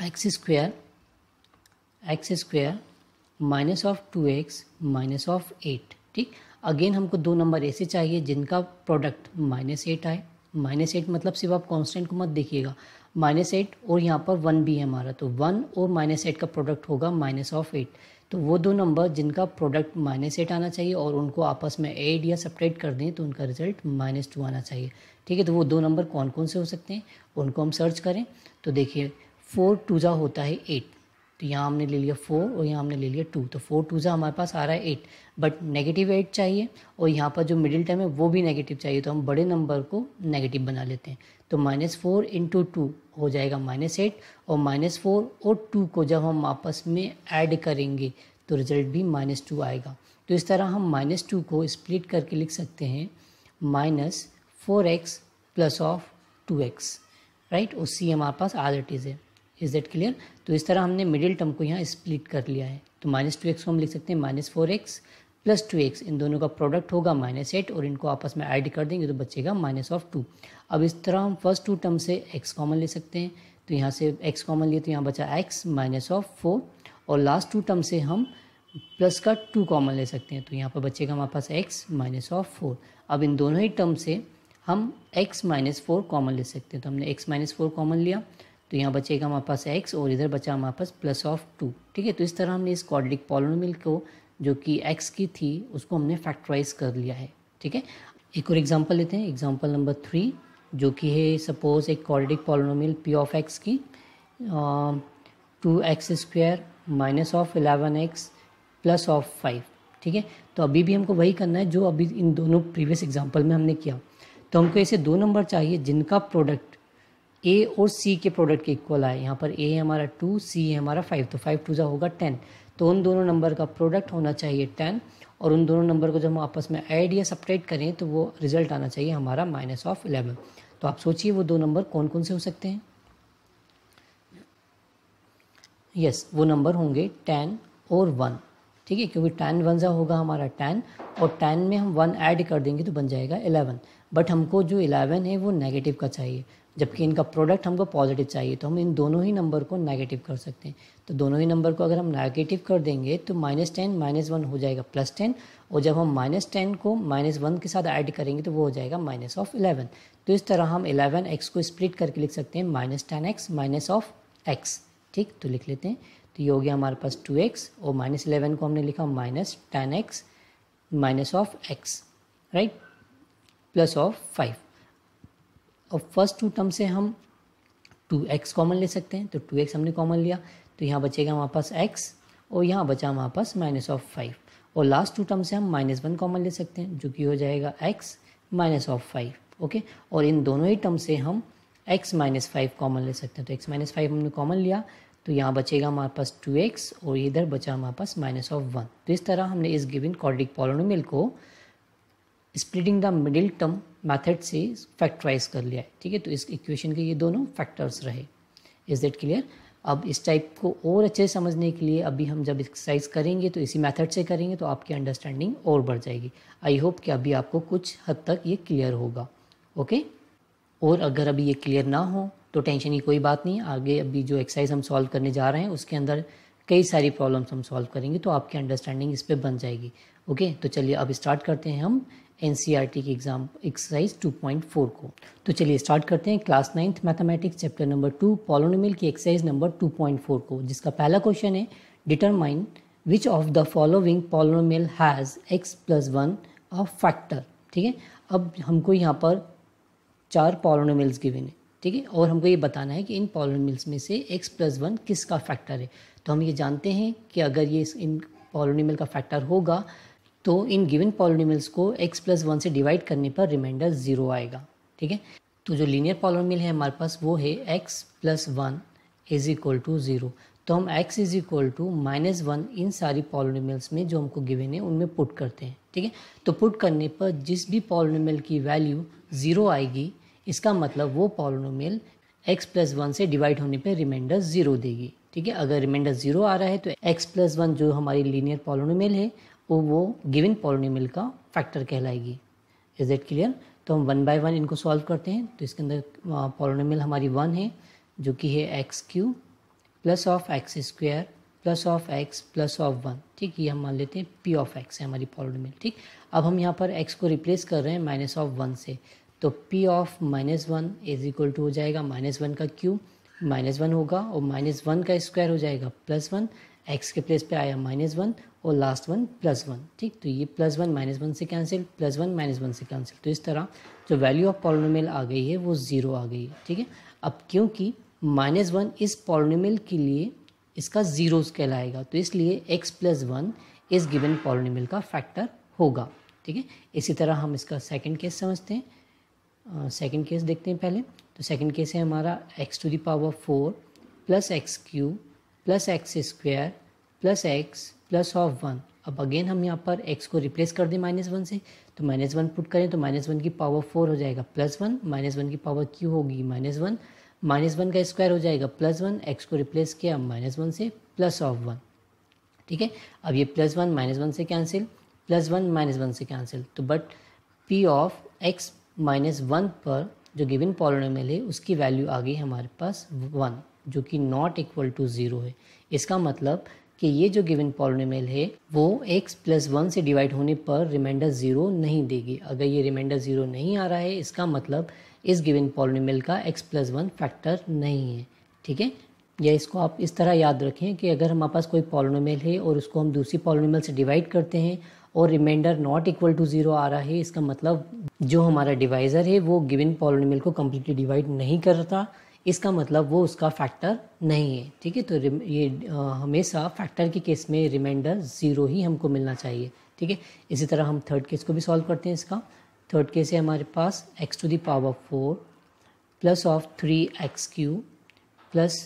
Speaker 1: x square x square minus of two x minus of eight ठीक अगेन हमको दो नंबर ऐसे चाहिए जिनका प्रोडक्ट माइनस एट आए माइनस एट मतलब सिर्फ आप कांस्टेंट को मत देखिएगा माइनस एट और यहाँ पर वन भी है हमारा तो वन और माइनस एट का प्रोडक्ट होगा माइनस ऑफ एट तो वो दो नंबर जिनका प्रोडक्ट माइनस एट आना चाहिए और उनको आपस में एड या सपरेट कर दें तो उनका रिजल्ट माइनस टू आना चाहिए ठीक है तो वो दो नंबर कौन कौन से हो सकते हैं उनको हम सर्च करें तो देखिए फोर टू जा होता है एट तो यहाँ हमने ले लिया फोर और यहाँ हमने ले लिया टू तो फोर टू से हमारे पास आ रहा है एट बट नेगेटिव एट चाहिए और यहाँ पर जो मिडिल टर्म है वो भी नेगेटिव चाहिए तो हम बड़े नंबर को नेगेटिव बना लेते हैं तो माइनस फोर इंटू टू हो जाएगा माइनस एट और माइनस फोर और टू को जब हम आपस में ऐड करेंगे तो रिजल्ट भी माइनस टू आएगा तो इस तरह हम माइनस टू को स्प्लिट करके लिख सकते हैं minus four x plus of two x right उसी हमारे पास आज इट इज़ है इज़ दैट क्लियर तो इस तरह हमने मिडिल टर्म को यहाँ स्प्लिट कर लिया है तो माइनस टू एक्स को हम लिख सकते हैं minus four x plus two x इन दोनों का प्रोडक्ट होगा माइनस एट और इनको आपस में ऐड कर देंगे तो बचेगा माइनस ऑफ टू अब इस तरह हम फर्स्ट टू टर्म से एक्स कॉमन ले सकते हैं तो यहाँ से एक्स कॉमन लिए तो यहाँ बचा एक्स माइनस ऑफ फोर और लास्ट टू टर्म से हम प्लस का टू कॉमन ले सकते हैं तो यहाँ पर बचेगा हमारे पास एक्स माइनस ऑफ फोर अब इन दोनों ही टर्म से हम एक्स माइनस फोर कॉमन ले सकते हैं तो हमने एक्स माइनस फोर कॉमन लिया तो यहाँ बचेगा हमारे पास एक्स और इधर बचा हमारे पास प्लस ऑफ टू ठीक है तो इस तरह हमने इस क्वाड्रिक पॉलिनोमियल को जो कि एक्स की थी उसको हमने फैक्टराइज कर लिया है ठीक है एक और एग्जाम्पल लेते हैं एग्जाम्पल नंबर थ्री जो कि है सपोज एक quadratic polynomial p of x की two x square minus of eleven x plus of five ठीक है तो अभी भी हमको वही करना है जो अभी इन दोनों प्रीवियस एग्जाम्पल में हमने किया तो हमको ऐसे दो नंबर चाहिए जिनका प्रोडक्ट ए और सी के प्रोडक्ट के इक्वल आए यहाँ पर ए हमारा टू सी है हमारा फाइव तो फाइव टू ज़ा होगा टेन तो उन दोनों नंबर का प्रोडक्ट होना चाहिए टेन और उन दोनों नंबर को जब हम आपस में ऐड या सपरेट करें तो वो रिजल्ट आना चाहिए हमारा माइनस ऑफ इलेवन तो आप सोचिए वो दो नंबर कौन कौन से हो सकते हैं यस yes, वो नंबर होंगे टेन और वन ठीक है क्योंकि टेन वन ज़ा होगा हमारा टेन और टेन में हम वन ऐड कर देंगे तो बन जाएगा इलेवन बट हमको जो इलेवन है वो नेगेटिव का चाहिए जबकि इनका प्रोडक्ट हमको पॉजिटिव चाहिए तो हम इन दोनों ही नंबर को नेगेटिव कर सकते हैं तो दोनों ही नंबर को अगर हम नेगेटिव कर देंगे तो माइनस टेन माइनस वन हो जाएगा प्लस टेन और जब हम माइनस टेन को माइनस वन के साथ ऐड करेंगे तो वो हो जाएगा माइनस ऑफ इलेवन तो इस तरह हम इलेवन एक्स को स्प्लिट करके लिख सकते हैं minus ten x minus of x ठीक तो लिख लेते हैं तो ये हो गया हमारे पास टू एक्स और माइनस इलेवन को हमने लिखा minus ten x minus of x right plus of five अब फर्स्ट टू टर्म से हम टू एक्स कॉमन ले सकते हैं तो टू एक्स हमने कॉमन लिया तो यहाँ बचेगा हमारे पास एक्स और यहाँ बचा हमारे पास माइनस ऑफ फाइव और लास्ट टू टर्म से हम माइनस वन कॉमन ले सकते हैं जो कि हो जाएगा x minus of five okay और इन दोनों ही टर्म से हम एक्स माइनस फाइव कॉमन ले सकते हैं तो एक्स माइनस फाइव हमने कॉमन लिया तो यहाँ बचेगा हमारे पास टू एक्स और इधर बचा हमारे पास माइनस ऑफ वन तो इस तरह हमने इस गिविन कॉर्डिक पॉलोनोमियल को splitting the middle term method से फैक्टराइज कर लिया है ठीक है तो इस इक्वेशन के ये दोनों फैक्टर्स रहे इज़ दैट क्लियर अब इस टाइप को और अच्छे से समझने के लिए अभी हम जब एक्सरसाइज करेंगे तो इसी मेथड से करेंगे तो आपकी अंडरस्टैंडिंग और बढ़ जाएगी आई होप कि अभी आपको कुछ हद तक ये क्लियर होगा ओके और अगर अभी ये क्लियर ना हो तो टेंशन की कोई बात नहीं आगे अभी जो एक्सरसाइज हम सॉल्व करने जा रहे हैं उसके अंदर कई सारी प्रॉब्लम्स हम सॉल्व करेंगे तो आपकी अंडरस्टैंडिंग इस पर बन जाएगी ओके तो चलिए अब स्टार्ट करते हैं हम एन सी आर टी की exam exercise two point four को तो चलिए स्टार्ट करते हैं class ninth mathematics chapter number two polynomial की exercise number two point four को जिसका पहला क्वेश्चन है determine which of the following polynomial has x plus one a factor ठीक है अब हमको यहाँ पर चार पॉलोनोमिल्स गिवेन है ठीक है और हमको ये बताना है कि इन पॉलोनोमिल्स में से एक्स प्लस वन किसका फैक्टर है तो हम ये जानते हैं कि अगर ये इन पॉलोनोमिल का फैक्टर होगा तो इन गिवन पॉलिनोमियल्स को x प्लस वन से डिवाइड करने पर रिमाइंडर ज़ीरो आएगा ठीक है तो जो लीनियर पॉलिनोमियल है हमारे पास वो है x plus one is equal to zero तो हम x is equal to minus one इन सारी पॉलिनोमियल्स में जो हमको गिवन है उनमें पुट करते हैं ठीक है तो पुट करने पर जिस भी पॉलिनोमियल की वैल्यू ज़ीरो आएगी इसका मतलब वो पॉलिनोमियल x प्लस वन से डिवाइड होने पर रिमाइंडर ज़ीरो देगी ठीक है अगर रिमाइंडर ज़ीरो आ रहा है तो x प्लस वन जो हमारी लीनियर पॉलिनोमियल है वो तो वो गिवन पॉलिनोमियल का फैक्टर कहलाएगी इज इट क्लियर तो हम वन बाय वन इनको सॉल्व करते हैं तो इसके अंदर पॉलिनोमियल हमारी वन है जो कि है x cube plus of x square plus of x plus of one ठीक ये हम मान लेते हैं पी ऑफ एक्स है हमारी पॉलिनोमियल ठीक अब हम यहाँ पर एक्स को रिप्लेस कर रहे हैं माइनस ऑफ वन से तो p of minus one is equal to हो जाएगा माइनस वन का क्यू माइनस वन होगा और माइनस वन का स्क्वायर हो जाएगा प्लस वन एक्स के प्लेस पे आया माइनस वन और लास्ट वन प्लस वन ठीक तो ये प्लस वन माइनस वन से cancel plus one minus one से कैंसिल तो इस तरह जो वैल्यू ऑफ पॉलिनोमियल आ गई है वो ज़ीरो आ गई है ठीक है अब क्योंकि माइनस वन इस पॉलिनोमियल के लिए इसका ज़ीरो कहलाएगा तो इसलिए एक्स प्लस वन इस गिवन पॉलिनोमियल का फैक्टर होगा ठीक है इसी तरह हम इसका सेकेंड केस समझते हैं सेकेंड केस देखते हैं पहले तो सेकेंड केस है हमारा x to the power four plus x cube plus x square plus x plus of one अब अगेन हम यहाँ पर एक्स को रिप्लेस कर दें माइनस वन से तो माइनस वन पुट करें तो माइनस वन की पावर फोर हो जाएगा प्लस वन माइनस वन की पावर क्यू होगी माइनस वन माइनस वन का स्क्वायर हो जाएगा प्लस वन एक्स को रिप्लेस किया माइनस वन से प्लस ऑफ वन ठीक है अब ये प्लस वन माइनस वन से cancel plus one minus one से कैंसिल तो but p of x minus one पर जो गिवन पॉलिनोमियल है उसकी वैल्यू आ गई हमारे पास वन जो कि नॉट इक्वल टू ज़ीरो है इसका मतलब कि ये जो गिवन पॉलिनोमियल है वो x प्लस वन से डिवाइड होने पर रिमाइंडर ज़ीरो नहीं देगी अगर ये रिमाइंडर ज़ीरो नहीं आ रहा है इसका मतलब इस गिवन पॉलिनोमियल का x प्लस वन फैक्टर नहीं है ठीक है या इसको आप इस तरह याद रखें कि अगर हमारे पास कोई पॉलिनोमियल है और उसको हम दूसरी पॉलिनोमियल से डिवाइड करते हैं और remainder not equal to zero आ रहा है इसका मतलब जो हमारा डिवाइज़र है वो गिवन पॉलिनोमियल को कम्प्लीटली डिवाइड नहीं करता इसका मतलब वो उसका फैक्टर नहीं है ठीक है तो ये हमेशा फैक्टर के केस में रिमाइंडर ज़ीरो ही हमको मिलना चाहिए ठीक है इसी तरह हम थर्ड केस को भी सॉल्व करते हैं इसका थर्ड केस है हमारे पास x to the power four plus of three x cube plus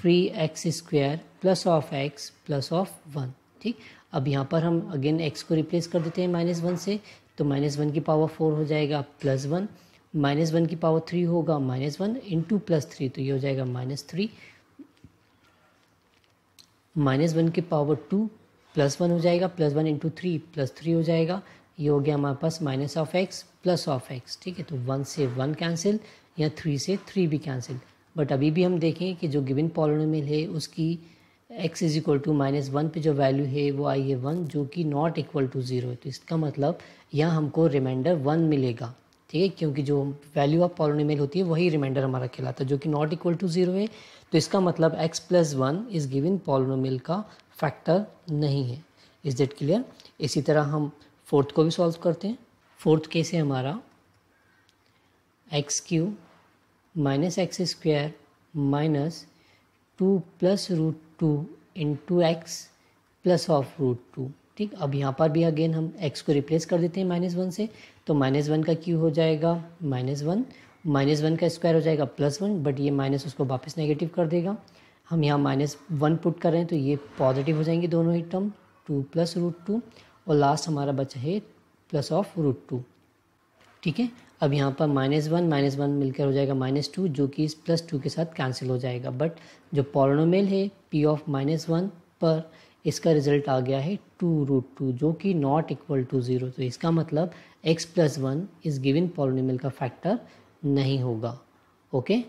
Speaker 1: three x square plus of x plus of one ठीक अब यहाँ पर हम अगेन एक्स को रिप्लेस कर देते हैं माइनस वन से तो माइनस वन की पावर फोर हो जाएगा प्लस वन माइनस वन की पावर थ्री होगा minus one into plus three तो ये हो जाएगा माइनस थ्री माइनस वन की पावर टू प्लस वन हो जाएगा plus one into three plus three हो जाएगा ये हो गया हमारे पास minus of x plus of x ठीक है तो वन से वन कैंसिल या थ्री से थ्री भी कैंसिल बट अभी भी हम देखें कि जो गिविन पॉलिनोमियल है उसकी x is equal to minus one पर जो वैल्यू है वो आई है वन जो कि नॉट इक्वल टू ज़ीरो है तो इसका मतलब यहाँ हमको रिमाइंडर वन मिलेगा ठीक है क्योंकि जो वैल्यू ऑफ पॉलिनोमियल होती है वही रिमाइंडर हमारा कहलाता है जो कि नॉट इक्वल टू ज़ीरो है तो इसका मतलब x plus one is given polynomial का फैक्टर नहीं है इज डेट क्लियर इसी तरह हम फोर्थ को भी सॉल्व करते हैं फोर्थ केस है हमारा x cube minus x square minus two plus root two into x plus of root two ठीक अब यहाँ पर भी अगेन हम एक्स को रिप्लेस कर देते हैं माइनस वन से तो माइनस वन का क्यू हो जाएगा माइनस वन माइनस वन का स्क्वायर हो जाएगा प्लस वन बट ये माइनस उसको वापस नेगेटिव कर देगा हम यहाँ माइनस वन पुट कर रहे हैं तो ये पॉजिटिव हो जाएंगे दोनों ही term two plus root two और लास्ट हमारा बचा है प्लस ऑफ रूट टू ठीक है अब यहाँ पर माइनस वन माइनस वन मिलकर हो जाएगा माइनस टू जो कि इस प्लस टू के साथ कैंसिल हो जाएगा बट जो पॉलोनोमेल है पी ऑफ माइनस वन पर इसका रिजल्ट आ गया है टू रूट टू जो कि नॉट इक्वल टू ज़ीरो तो इसका मतलब एक्स प्लस वन इस गिविन पॉलिनिमल का फैक्टर नहीं होगा ओके okay?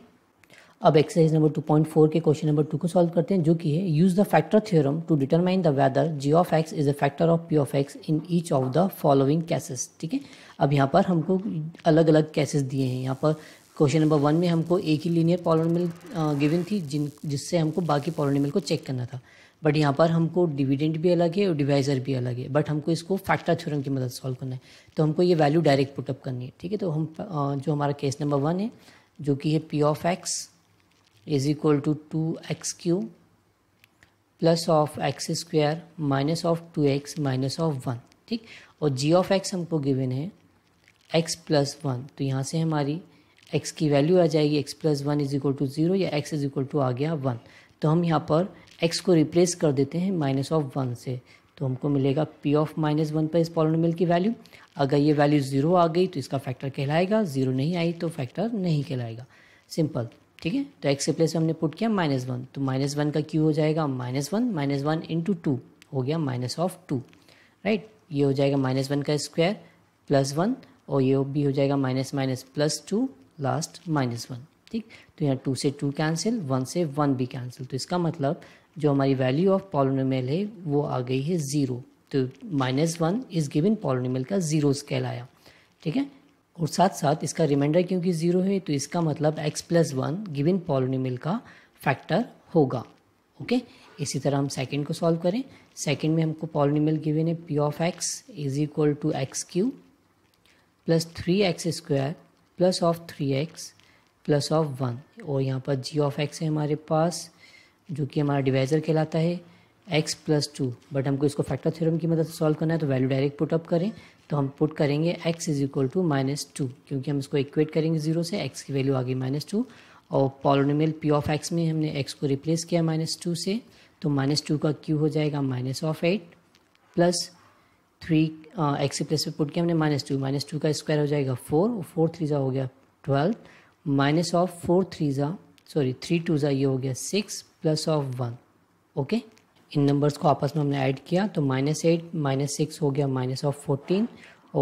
Speaker 1: अब exercise number two point four के क्वेश्चन नंबर टू को सॉल्व करते हैं जो कि है use the factor theorem to determine the whether g of x is a factor of P of x in each of the following cases ठीक है अब यहाँ पर हमको अलग अलग केसेस दिए हैं यहाँ पर क्वेश्चन नंबर वन में हमको एक ही लीनियर पॉलोनिमल गिविन थी जिन जिससे हमको बाकी पॉलोनिमल को चेक करना था बट यहाँ पर हमको डिविडेंड भी अलग है और डिवाइजर भी अलग है बट हमको इसको फैक्टर थ्योरम की मदद सॉल्व करना है तो हमको ये वैल्यू डायरेक्ट पुटअप करनी है ठीक है तो हम जो हमारा केस नंबर वन है जो कि है P of x is equal to two x cube plus of x square minus of two x minus of one ठीक और जी ऑफ एक्स हमको गिवन है एक्स प्लस वन तो यहाँ से हमारी एक्स की वैल्यू आ जाएगी x plus one is equal to zero या एक्स इज इक्वल टू आ गया वन तो हम यहाँ पर एक्स को रिप्लेस कर देते हैं माइनस ऑफ वन से तो हमको मिलेगा पी ऑफ माइनस वन पर इस पॉलिनोमियल की वैल्यू अगर ये वैल्यू ज़ीरो आ गई तो इसका फैक्टर कहलाएगा ज़ीरो नहीं आई तो फैक्टर नहीं कहलाएगा सिंपल ठीक है तो एक्स रिप्लेस प्लेस हमने पुट किया माइनस वन तो माइनस वन का क्यू हो जाएगा minus one minus one into two हो गया माइनस ऑफ टू राइट ये हो जाएगा माइनस वन का स्क्वायर प्लस वन और ये भी हो जाएगा minus minus plus two last minus one ठीक तो यहाँ टू से टू कैंसिल वन से वन भी कैंसिल तो इसका मतलब जो हमारी वैल्यू ऑफ पॉलिनोमियल है वो आ गई है ज़ीरो तो minus one is given polynomial का स्केल कहलाया ठीक है और साथ साथ इसका रिमाइंडर क्योंकि ज़ीरो है तो इसका मतलब x plus one given polynomial का फैक्टर होगा ओके इसी तरह हम सेकेंड को सॉल्व करें सेकेंड में हमको पॉलिनोमियल गिविन है P of x is equal to x cube plus three x square plus of three x plus of one और यहाँ पर जी ऑफ एक्स है हमारे पास जो कि हमारा डिवाइज़र कहलाता है एक्स प्लस टू बट हमको इसको फैक्टर थ्योरम की मदद मतलब से सॉल्व करना है तो वैल्यू डायरेक्ट पुट अप करें तो हम पुट करेंगे x is equal to minus two क्योंकि हम इसको इक्वेट करेंगे जीरो से एक्स की वैल्यू आ गई माइनस टू और पॉलोनिमल पी ऑफ एक्स में हमने एक्स को रिप्लेस किया माइनस टू से तो माइनस टू का क्यू हो जाएगा minus of eight plus three x के प्लेस पुट किया हमने माइनस टू माइनस टू का स्क्वायर हो जाएगा फोर फोर थ्री ज़ा हो गया twelve minus of four three ज़ा सॉरी थ्री टू ज़ा ये हो गया six plus of one okay इन नंबर्स को आपस में हमने ऐड किया तो माइनस एट माइनस सिक्स हो गया माइनस ऑफ फोर्टीन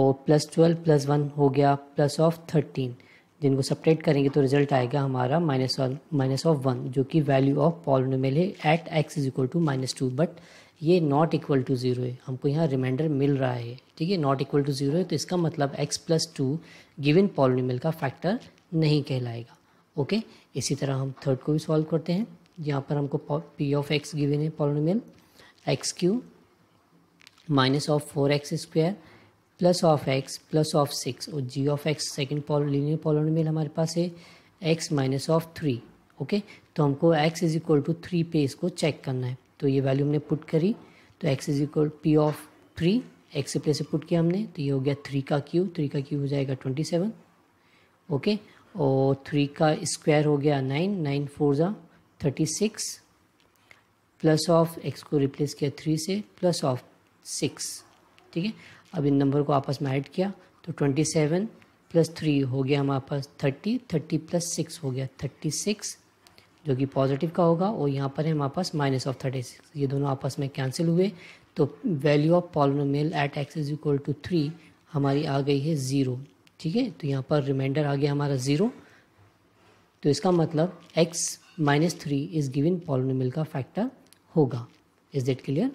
Speaker 1: और प्लस ट्वेल्व प्लस वन हो गया प्लस ऑफ थर्टीन जिनको सपरेट करेंगे तो रिजल्ट आएगा हमारा minus one minus of one जो कि वैल्यू ऑफ पॉलिनोमियल है at x is equal to minus two but ये नॉट इक्वल टू ज़ीरो है हमको यहाँ रिमाइंडर मिल रहा है ठीक है नॉट इक्वल टू ज़ीरो है तो इसका मतलब x plus two given polynomial का फैक्टर नहीं कहलाएगा ओके इसी तरह हम थर्ड को भी सॉल्व करते हैं यहाँ पर हमको पी ऑफ एक्स गिवेन है polynomial x cube minus of four x square plus of x plus of six और g of x second linear polynomial हमारे पास है x minus of three okay तो हमको x is equal to three पे इसको check करना है तो ये वैल्यू हमने पुट करी तो x is equal p of three x place से पुट किया हमने तो ये हो गया थ्री का क्यू थ्री का क्यू हो जाएगा ट्वेंटी सेवन ओके और थ्री का स्क्वायर हो गया नाइन नाइन फोर ज़ा thirty six plus of x को रिप्लेस किया थ्री से प्लस ऑफ सिक्स ठीक है अब इन नंबर को आपस में ऐड किया तो ट्वेंटी सेवन प्लस थ्री हो गया हमारे पास थर्टी थर्टी प्लस सिक्स हो गया थर्टी सिक्स जो कि पॉजिटिव का होगा और यहाँ पर है हमारे पास माइनस ऑफ थर्टी सिक्स ये दोनों आपस में कैंसिल हुए तो value of polynomial at x is equal to three हमारी आ गई है ज़ीरो ठीक है तो यहाँ पर रिमाइंडर आ गया हमारा ज़ीरो तो इसका मतलब x minus three is given polynomial का फैक्टर होगा इज दैट क्लियर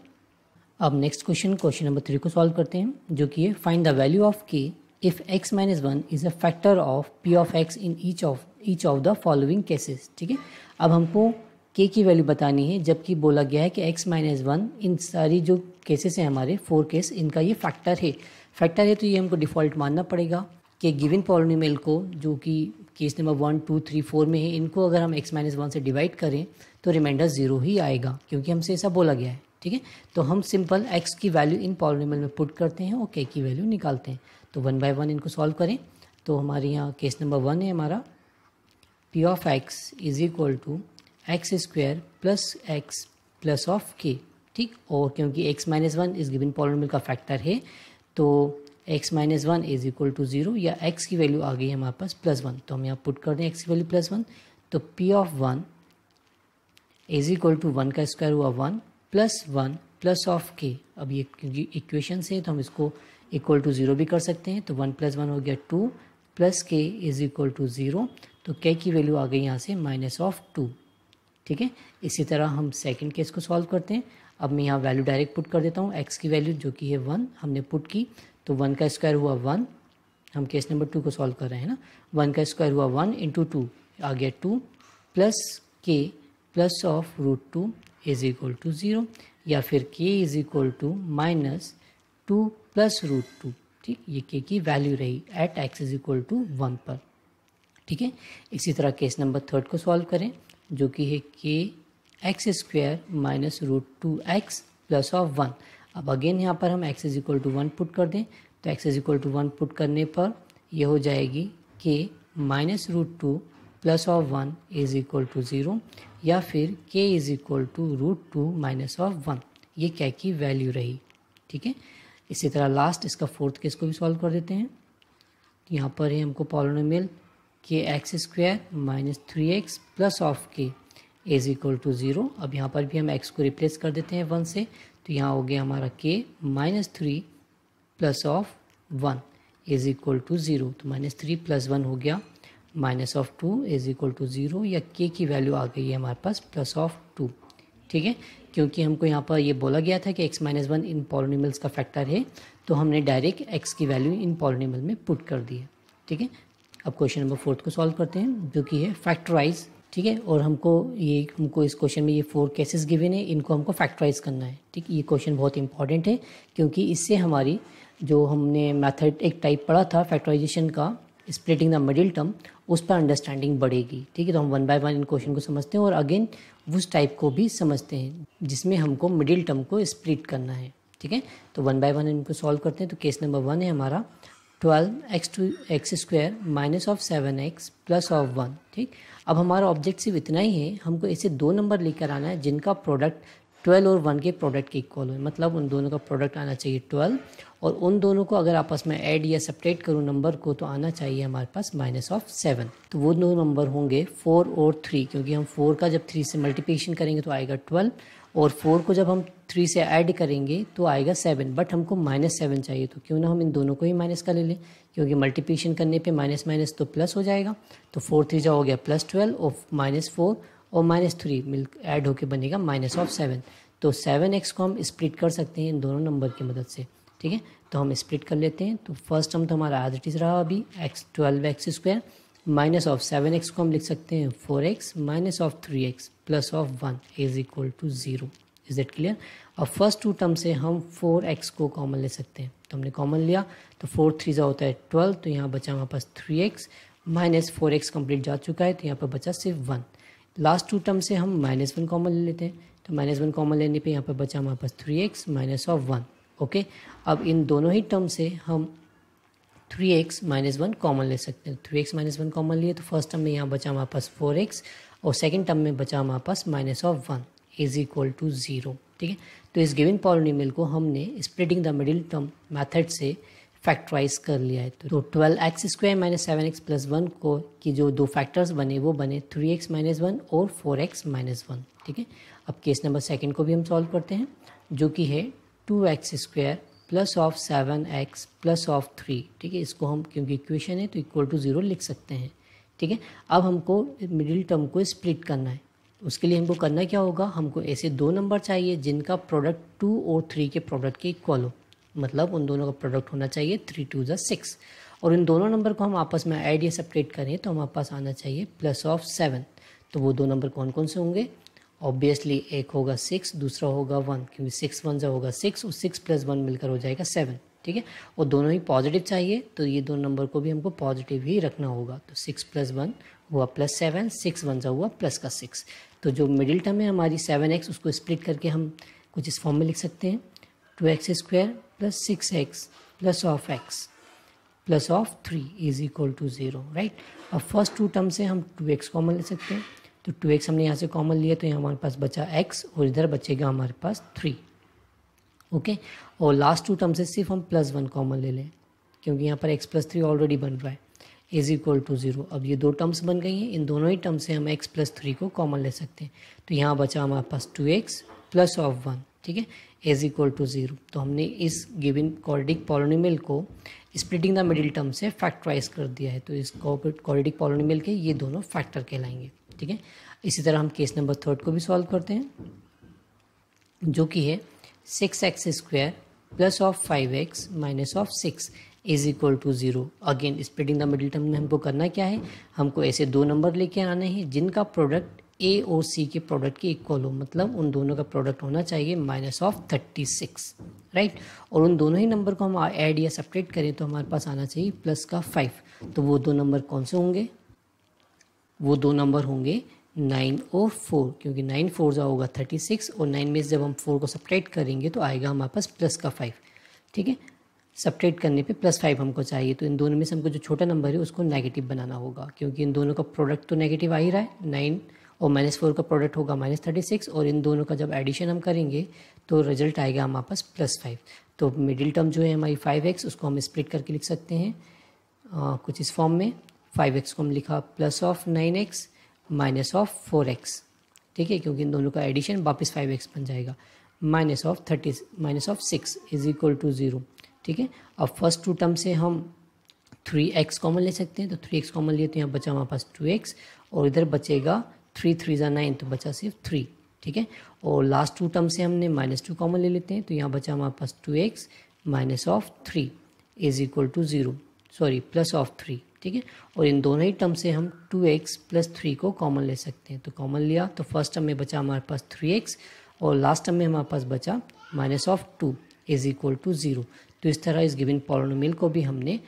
Speaker 1: अब next question question number three को सॉल्व करते हैं जो कि है find the value of k if x minus one is a factor of P of x in each of each of the following cases ठीक है अब हमको के की वैल्यू बतानी है जबकि बोला गया है कि एक्स माइनस वन इन सारी जो केसेस हैं हमारे फोर केस इनका ये फैक्टर है फैक्टर है तो ये हमको डिफ़ॉल्ट मानना पड़ेगा कि गिविन पॉलिनोमियल को जो कि case number one two three four में है इनको अगर हम एक्स माइनस वन से डिवाइड करें तो रिमाइंडर ज़ीरो ही आएगा क्योंकि हमसे ऐसा बोला गया है ठीक है तो हम सिंपल एक्स की वैल्यू इन पॉलिनोमियल में पुट करते हैं और के की वैल्यू निकालते हैं तो वन बाय वन इनको सॉल्व करें तो हमारे यहाँ केस नंबर वन है हमारा p of x is equal to x square plus x plus of k ठीक और क्योंकि एक्स माइनस वन इस गिवन पॉलिनोमियल का फैक्टर है तो x minus one is equal to zero या एक्स की वैल्यू आ गई है हमारे पास प्लस वन तो हम यहाँ पुट कर दें एक्स की वैल्यू प्लस वन तो p of one is equal to one का स्क्वायर हुआ one plus one plus of k अब ये क्योंकि इक्वेशन से तो हम इसको इक्वल टू ज़ीरो भी कर सकते हैं तो वन प्लस वन हो गया two plus k is equal to zero तो के की वैल्यू आ गई यहाँ से माइनस ऑफ टू ठीक है इसी तरह हम सेकेंड केस को सॉल्व करते हैं अब मैं यहाँ वैल्यू डायरेक्ट पुट कर देता हूँ एक्स की वैल्यू जो कि है वन हमने पुट की तो वन का स्क्वायर हुआ वन हम केस नंबर टू को सॉल्व कर रहे हैं ना वन का स्क्वायर हुआ वन इंटू टू आ गया two plus k plus of root two is equal to zero या फिर k is equal to minus two plus root two ठीक ये के की वैल्यू रही at x is equal to one पर ठीक है इसी तरह केस नंबर थर्ड को सॉल्व करें जो कि है k x square minus root two x plus of one अब अगेन यहाँ पर हम x is equal to one put कर दें तो x is equal to one put करने पर यह हो जाएगी k minus root two plus of one is equal to zero या फिर k is equal to root two minus of one ये क्या की वैल्यू रही ठीक है इसी तरह लास्ट इसका फोर्थ केस को भी सॉल्व कर देते हैं तो यहाँ पर ही हमको polynomial k x square minus three x plus of k is equal to zero अब यहाँ पर भी हम एक्स को रिप्लेस कर देते हैं वन से तो यहाँ हो गया हमारा k minus three plus of one is equal to zero तो माइनस थ्री प्लस वन हो गया minus of two is equal to zero या के की वैल्यू आ गई है हमारे पास प्लस ऑफ टू ठीक है क्योंकि हमको यहाँ पर ये बोला गया था कि एक्स माइनस वन इन पॉलिनिमल्स का फैक्टर है तो हमने डायरेक्ट एक्स की वैल्यू इन पॉलिनिमल में पुट कर दी है ठीक है अब क्वेश्चन नंबर फोर्थ को सॉल्व करते हैं जो कि है फैक्टराइज ठीक है और हमको ये हमको इस क्वेश्चन में ये फोर केसेस गिवन है इनको हमको फैक्टराइज करना है ठीक ये क्वेश्चन बहुत इंपॉर्टेंट है क्योंकि इससे हमारी जो हमने मेथड एक टाइप पढ़ा था फैक्टराइजेशन का स्प्लिटिंग द मिडिल टर्म उस पर अंडरस्टैंडिंग बढ़ेगी ठीक है तो हम वन बाय वन इन क्वेश्चन को समझते हैं और अगेन उस टाइप को भी समझते हैं जिसमें हमको मिडिल टर्म को स्प्लिट करना है ठीक है तो वन बाय वन इनको सॉल्व करते हैं तो केस नंबर वन है हमारा twelve x two x square minus of seven x plus of one ठीक अब हमारा ऑब्जेक्ट सिर्फ इतना ही है हमको इसे दो नंबर लेकर आना है जिनका प्रोडक्ट ट्वेल्व और वन के प्रोडक्ट के इक्वल हो मतलब उन दोनों का प्रोडक्ट आना चाहिए ट्वेल्व और उन दोनों को अगर आपस में ऐड या सपरेट करूँ नंबर को तो आना चाहिए हमारे पास माइनस ऑफ सेवन तो वो दो नंबर होंगे फोर और थ्री क्योंकि हम फोर का जब थ्री से मल्टीप्लिकेशन करेंगे तो आएगा ट्वेल्व और फोर को जब हम थ्री से ऐड करेंगे तो आएगा सेवन बट हमको माइनस सेवन चाहिए तो क्यों ना हम इन दोनों को ही माइनस का ले लें क्योंकि मल्टीप्लिकेशन करने पे माइनस माइनस तो प्लस हो जाएगा तो फोर थ्री जो हो गया प्लस ट्वेल्व और माइनस फोर और माइनस थ्री मिल ऐड होकर बनेगा माइनस ऑफ सेवन तो सेवन एक्स को हम स्प्लिट कर सकते हैं इन दोनों नंबर की मदद से ठीक है तो हम स्प्लिट कर लेते हैं तो फर्स्ट हम तो हमारा आज इज रहा अभी x twelve x square minus of seven x को हम लिख सकते हैं four x minus of three x plus of one is equal to zero is that clear और फर्स्ट टू टर्म से हम फोर एक्स को कॉमन ले सकते हैं तो हमने कॉमन लिया तो फोर थ्री जो होता है ट्वेल्व तो यहाँ बचा हमारे पास three x minus four x complete जा चुका है तो यहाँ पर बचा सिर्फ वन लास्ट टू टर्म से हम माइनस वन कॉमन ले लेते हैं तो माइनस वन कॉमन लेने पे यहाँ पर बचा हमारे पास three x minus of one okay अब इन दोनों ही टर्म से हम three x minus one common ले सकते हैं three x minus one common लिए तो फर्स्ट टर्म में यहाँ बचा हमारे पास फोर एक्स और सेकेंड टर्म में बचा हमारे पास minus of one is equal to zero ठीक है तो इस गिविन पॉलिनोमियल को हमने splitting the middle term method से फैक्टराइज कर लिया है तो twelve x square minus seven x plus one को की जो दो फैक्टर्स बने वो बने थ्री एक्स माइनस वन और फोर एक्स माइनस वन ठीक है अब केस नंबर सेकेंड को भी हम सॉल्व करते हैं जो कि है two x square plus of seven x plus of three ठीक है इसको हम क्योंकि इक्वेशन है तो इक्वल टू ज़ीरो लिख सकते हैं ठीक है अब हमको मिडिल टर्म को स्प्लिट करना है उसके लिए हमको करना क्या होगा हमको ऐसे दो नंबर चाहिए जिनका प्रोडक्ट टू और थ्री के प्रोडक्ट के इक्वल हो मतलब उन दोनों का प्रोडक्ट होना चाहिए थ्री टू ज़ा सिक्स और इन दोनों नंबर को हम आपस में ऐड या करें तो हमारे पास आना चाहिए प्लस ऑफ सेवन तो वो दो नंबर कौन कौन से होंगे ऑब्वियसली एक होगा सिक्स दूसरा होगा वन क्योंकि सिक्स वन जो होगा सिक्स और सिक्स प्लस वन मिलकर हो जाएगा सेवन ठीक है और दोनों ही पॉजिटिव चाहिए तो ये दोनों नंबर को भी हमको पॉजिटिव ही रखना होगा तो सिक्स प्लस वन हुआ प्लस सेवन सिक्स वन जो हुआ प्लस का सिक्स तो जो मिडिल टर्म है हमारी सेवन एक्स उसको स्प्लिट करके हम कुछ इस फॉर्म में लिख सकते हैं two x square plus six x plus of x plus of three is equal to zero right अब फर्स्ट टू टर्म से हम टू एक्स कॉमन ले सकते हैं तो टू एक्स हमने यहाँ से कॉमन लिया तो यहाँ हमारे पास बचा एक्स और इधर बचेगा हमारे पास थ्री ओके और लास्ट टू टर्म से सिर्फ हम प्लस वन कॉमन ले लें क्योंकि यहाँ पर एक्स प्लस थ्री ऑलरेडी बन रहा है इज इक्वल टू ज़ीरो अब ये दो टर्म्स बन गई हैं इन दोनों ही टर्म से हम एक्स प्लस थ्री को कॉमन ले सकते हैं तो यहाँ बचा हमारे पास two x plus of one ठीक है इज इक्वल टू ज़ीरो तो हमने इस गिविन कॉर्डिक पॉलोनिमल को स्प्लिटिंग द मिडिल टर्म से फैक्टराइज कर दिया है तो इस कॉर्डिक पॉलोनिमल के ये दोनों फैक्टर कहलाएंगे ठीक है इसी तरह हम केस नंबर थर्ड को भी सॉल्व करते हैं जो कि है six x square plus of five x minus of six is equal to zero again splitting the middle term में हमको करना क्या है हमको ऐसे दो नंबर लेके आने हैं जिनका प्रोडक्ट ए और सी के प्रोडक्ट के इक्वल हो मतलब उन दोनों का प्रोडक्ट होना चाहिए minus of thirty six right और उन दोनों ही नंबर को हम ऐड या सपरेट करें तो हमारे पास आना चाहिए प्लस का फाइव तो वो दो नंबर कौन से होंगे वो दो नंबर होंगे नाइन और फोर क्योंकि नाइन फोर जो होगा थर्टी सिक्स और नाइन में जब हम फोर को सप्रेट करेंगे तो आएगा हमारे पास प्लस का फाइव ठीक है सप्रेट करने पे प्लस फाइव हमको चाहिए तो इन दोनों में से हमको जो छोटा नंबर है उसको नेगेटिव बनाना होगा क्योंकि इन दोनों का प्रोडक्ट तो नेगेटिव आ ही रहा है नाइन और माइनस फोर का प्रोडक्ट होगा माइनस थर्टी सिक्स और इन दोनों का जब एडिशन हम करेंगे तो रिजल्ट आएगा हमारे पास प्लस फाइव तो मिडिल टर्म जो है हमारी फाइव एक्स उसको हम स्प्लिट करके लिख सकते हैं आ, कुछ इस फॉर्म में फाइव एक्स को हम लिखा plus of nine x minus of four x ठीक है क्योंकि इन दोनों का एडिशन वापस फाइव एक्स बन जाएगा minus of thirty minus of six is equal to zero ठीक है अब फर्स्ट टू टर्म से हम थ्री एक्स कॉमन ले सकते हैं तो थ्री एक्स कॉमन लिए तो यहाँ बचा हमारे पास टू एक्स और इधर बचेगा थ्री थ्री ज़ा नाइन तो बचा सिर्फ थ्री ठीक है और लास्ट टू टर्म से हमने माइनस टू कॉमन ले लेते हैं तो यहाँ बचा हमारे पास two x minus of three is equal to zero sorry plus of three ठीक है और इन दोनों ही टर्म से हम टू एक्स प्लस थ्री को कॉमन ले सकते हैं तो कॉमन लिया तो फर्स्ट टर्म में बचा हमारे पास थ्री एक्स और लास्ट टर्म में हमारे पास बचा minus of two is equal to zero तो इस तरह इस गिविन पॉलोनोमियल को भी हमने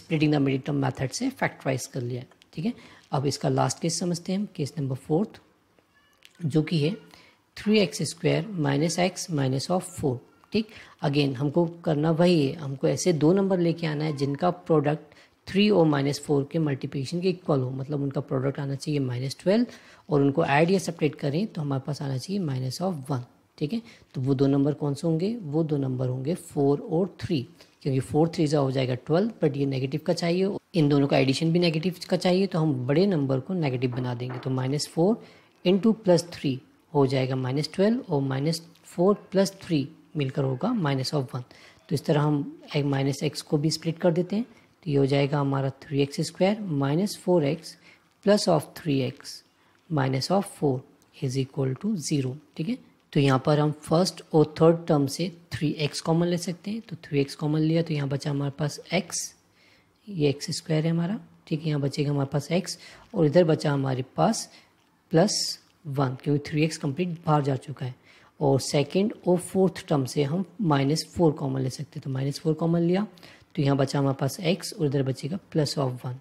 Speaker 1: splitting the middle term method से फैक्ट्राइज कर लिया ठीक है अब इसका लास्ट केस समझते हैं केस नंबर फोर्थ जो कि है three x square minus x minus of four ठीक अगेन हमको करना वही है हमको ऐसे दो नंबर लेके आना है जिनका प्रोडक्ट थ्री और माइनस फोर के मल्टीप्लिकेशन के इक्वल हो मतलब उनका प्रोडक्ट आना चाहिए माइनस ट्वेल्व और उनको ऐड या सेपरेट करें तो हमारे पास आना चाहिए माइनस ऑफ वन ठीक है तो वो दो नंबर कौन से होंगे वो दो नंबर होंगे फोर और थ्री क्योंकि फोर थ्री जो हो जाएगा ट्वेल्व बट ये नेगेटिव का चाहिए इन दोनों का एडिशन भी नेगेटिव का चाहिए तो हम बड़े नंबर को नेगेटिव बना देंगे तो minus four into plus three हो जाएगा माइनस ट्वेल्व और माइनस फोर प्लस थ्री मिलकर होगा माइनस ऑफ वन तो इस तरह हम माइनस एक्स को भी स्प्लिट कर देते हैं तो ये हो जाएगा हमारा three x square minus four x plus of three x minus of four is equal to zero ठीक है तो यहाँ पर हम फर्स्ट और थर्ड टर्म से थ्री एक्स कॉमन ले सकते हैं तो थ्री एक्स कॉमन लिया तो यहाँ बचा हमारे पास एक्स ये एक्स स्क्वायर है हमारा ठीक है यहाँ बचेगा हमारे पास एक्स और इधर बचा हमारे पास प्लस वन क्योंकि थ्री एक्स कम्प्लीट बाहर जा चुका है और सेकेंड और फोर्थ टर्म से हम माइनस फोर कॉमन ले सकते हैं तो माइनस फोर कॉमन लिया तो यहाँ बचा हमारे पास एक्स और इधर बचेगा plus of one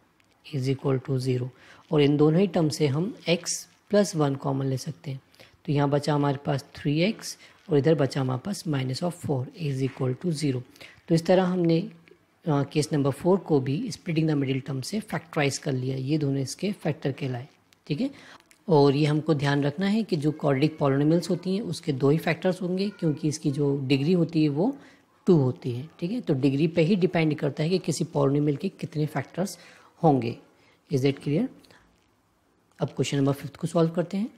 Speaker 1: is equal to zero और इन दोनों ही टर्म से हम एक्स प्लस वन कॉमन ले सकते हैं तो यहाँ बचा हमारे पास थ्री एक्स और इधर बचा हमारे पास minus of four is equal to zero तो इस तरह हमने केस नंबर फोर को भी स्प्लिटिंग द मिडिल टर्म से फैक्टराइज कर लिया ये दोनों इसके फैक्टर कहलाए ठीक है और ये हमको ध्यान रखना है कि जो कॉर्डिक पॉलोनिमल्स होती हैं उसके दो ही फैक्टर्स होंगे क्योंकि इसकी जो डिग्री होती है वो टू होती है ठीक है तो डिग्री पे ही डिपेंड करता है कि किसी पॉलिनोमियल के कितने फैक्टर्स होंगे इज दैट क्लियर अब क्वेश्चन नंबर फिफ्थ को सॉल्व करते हैं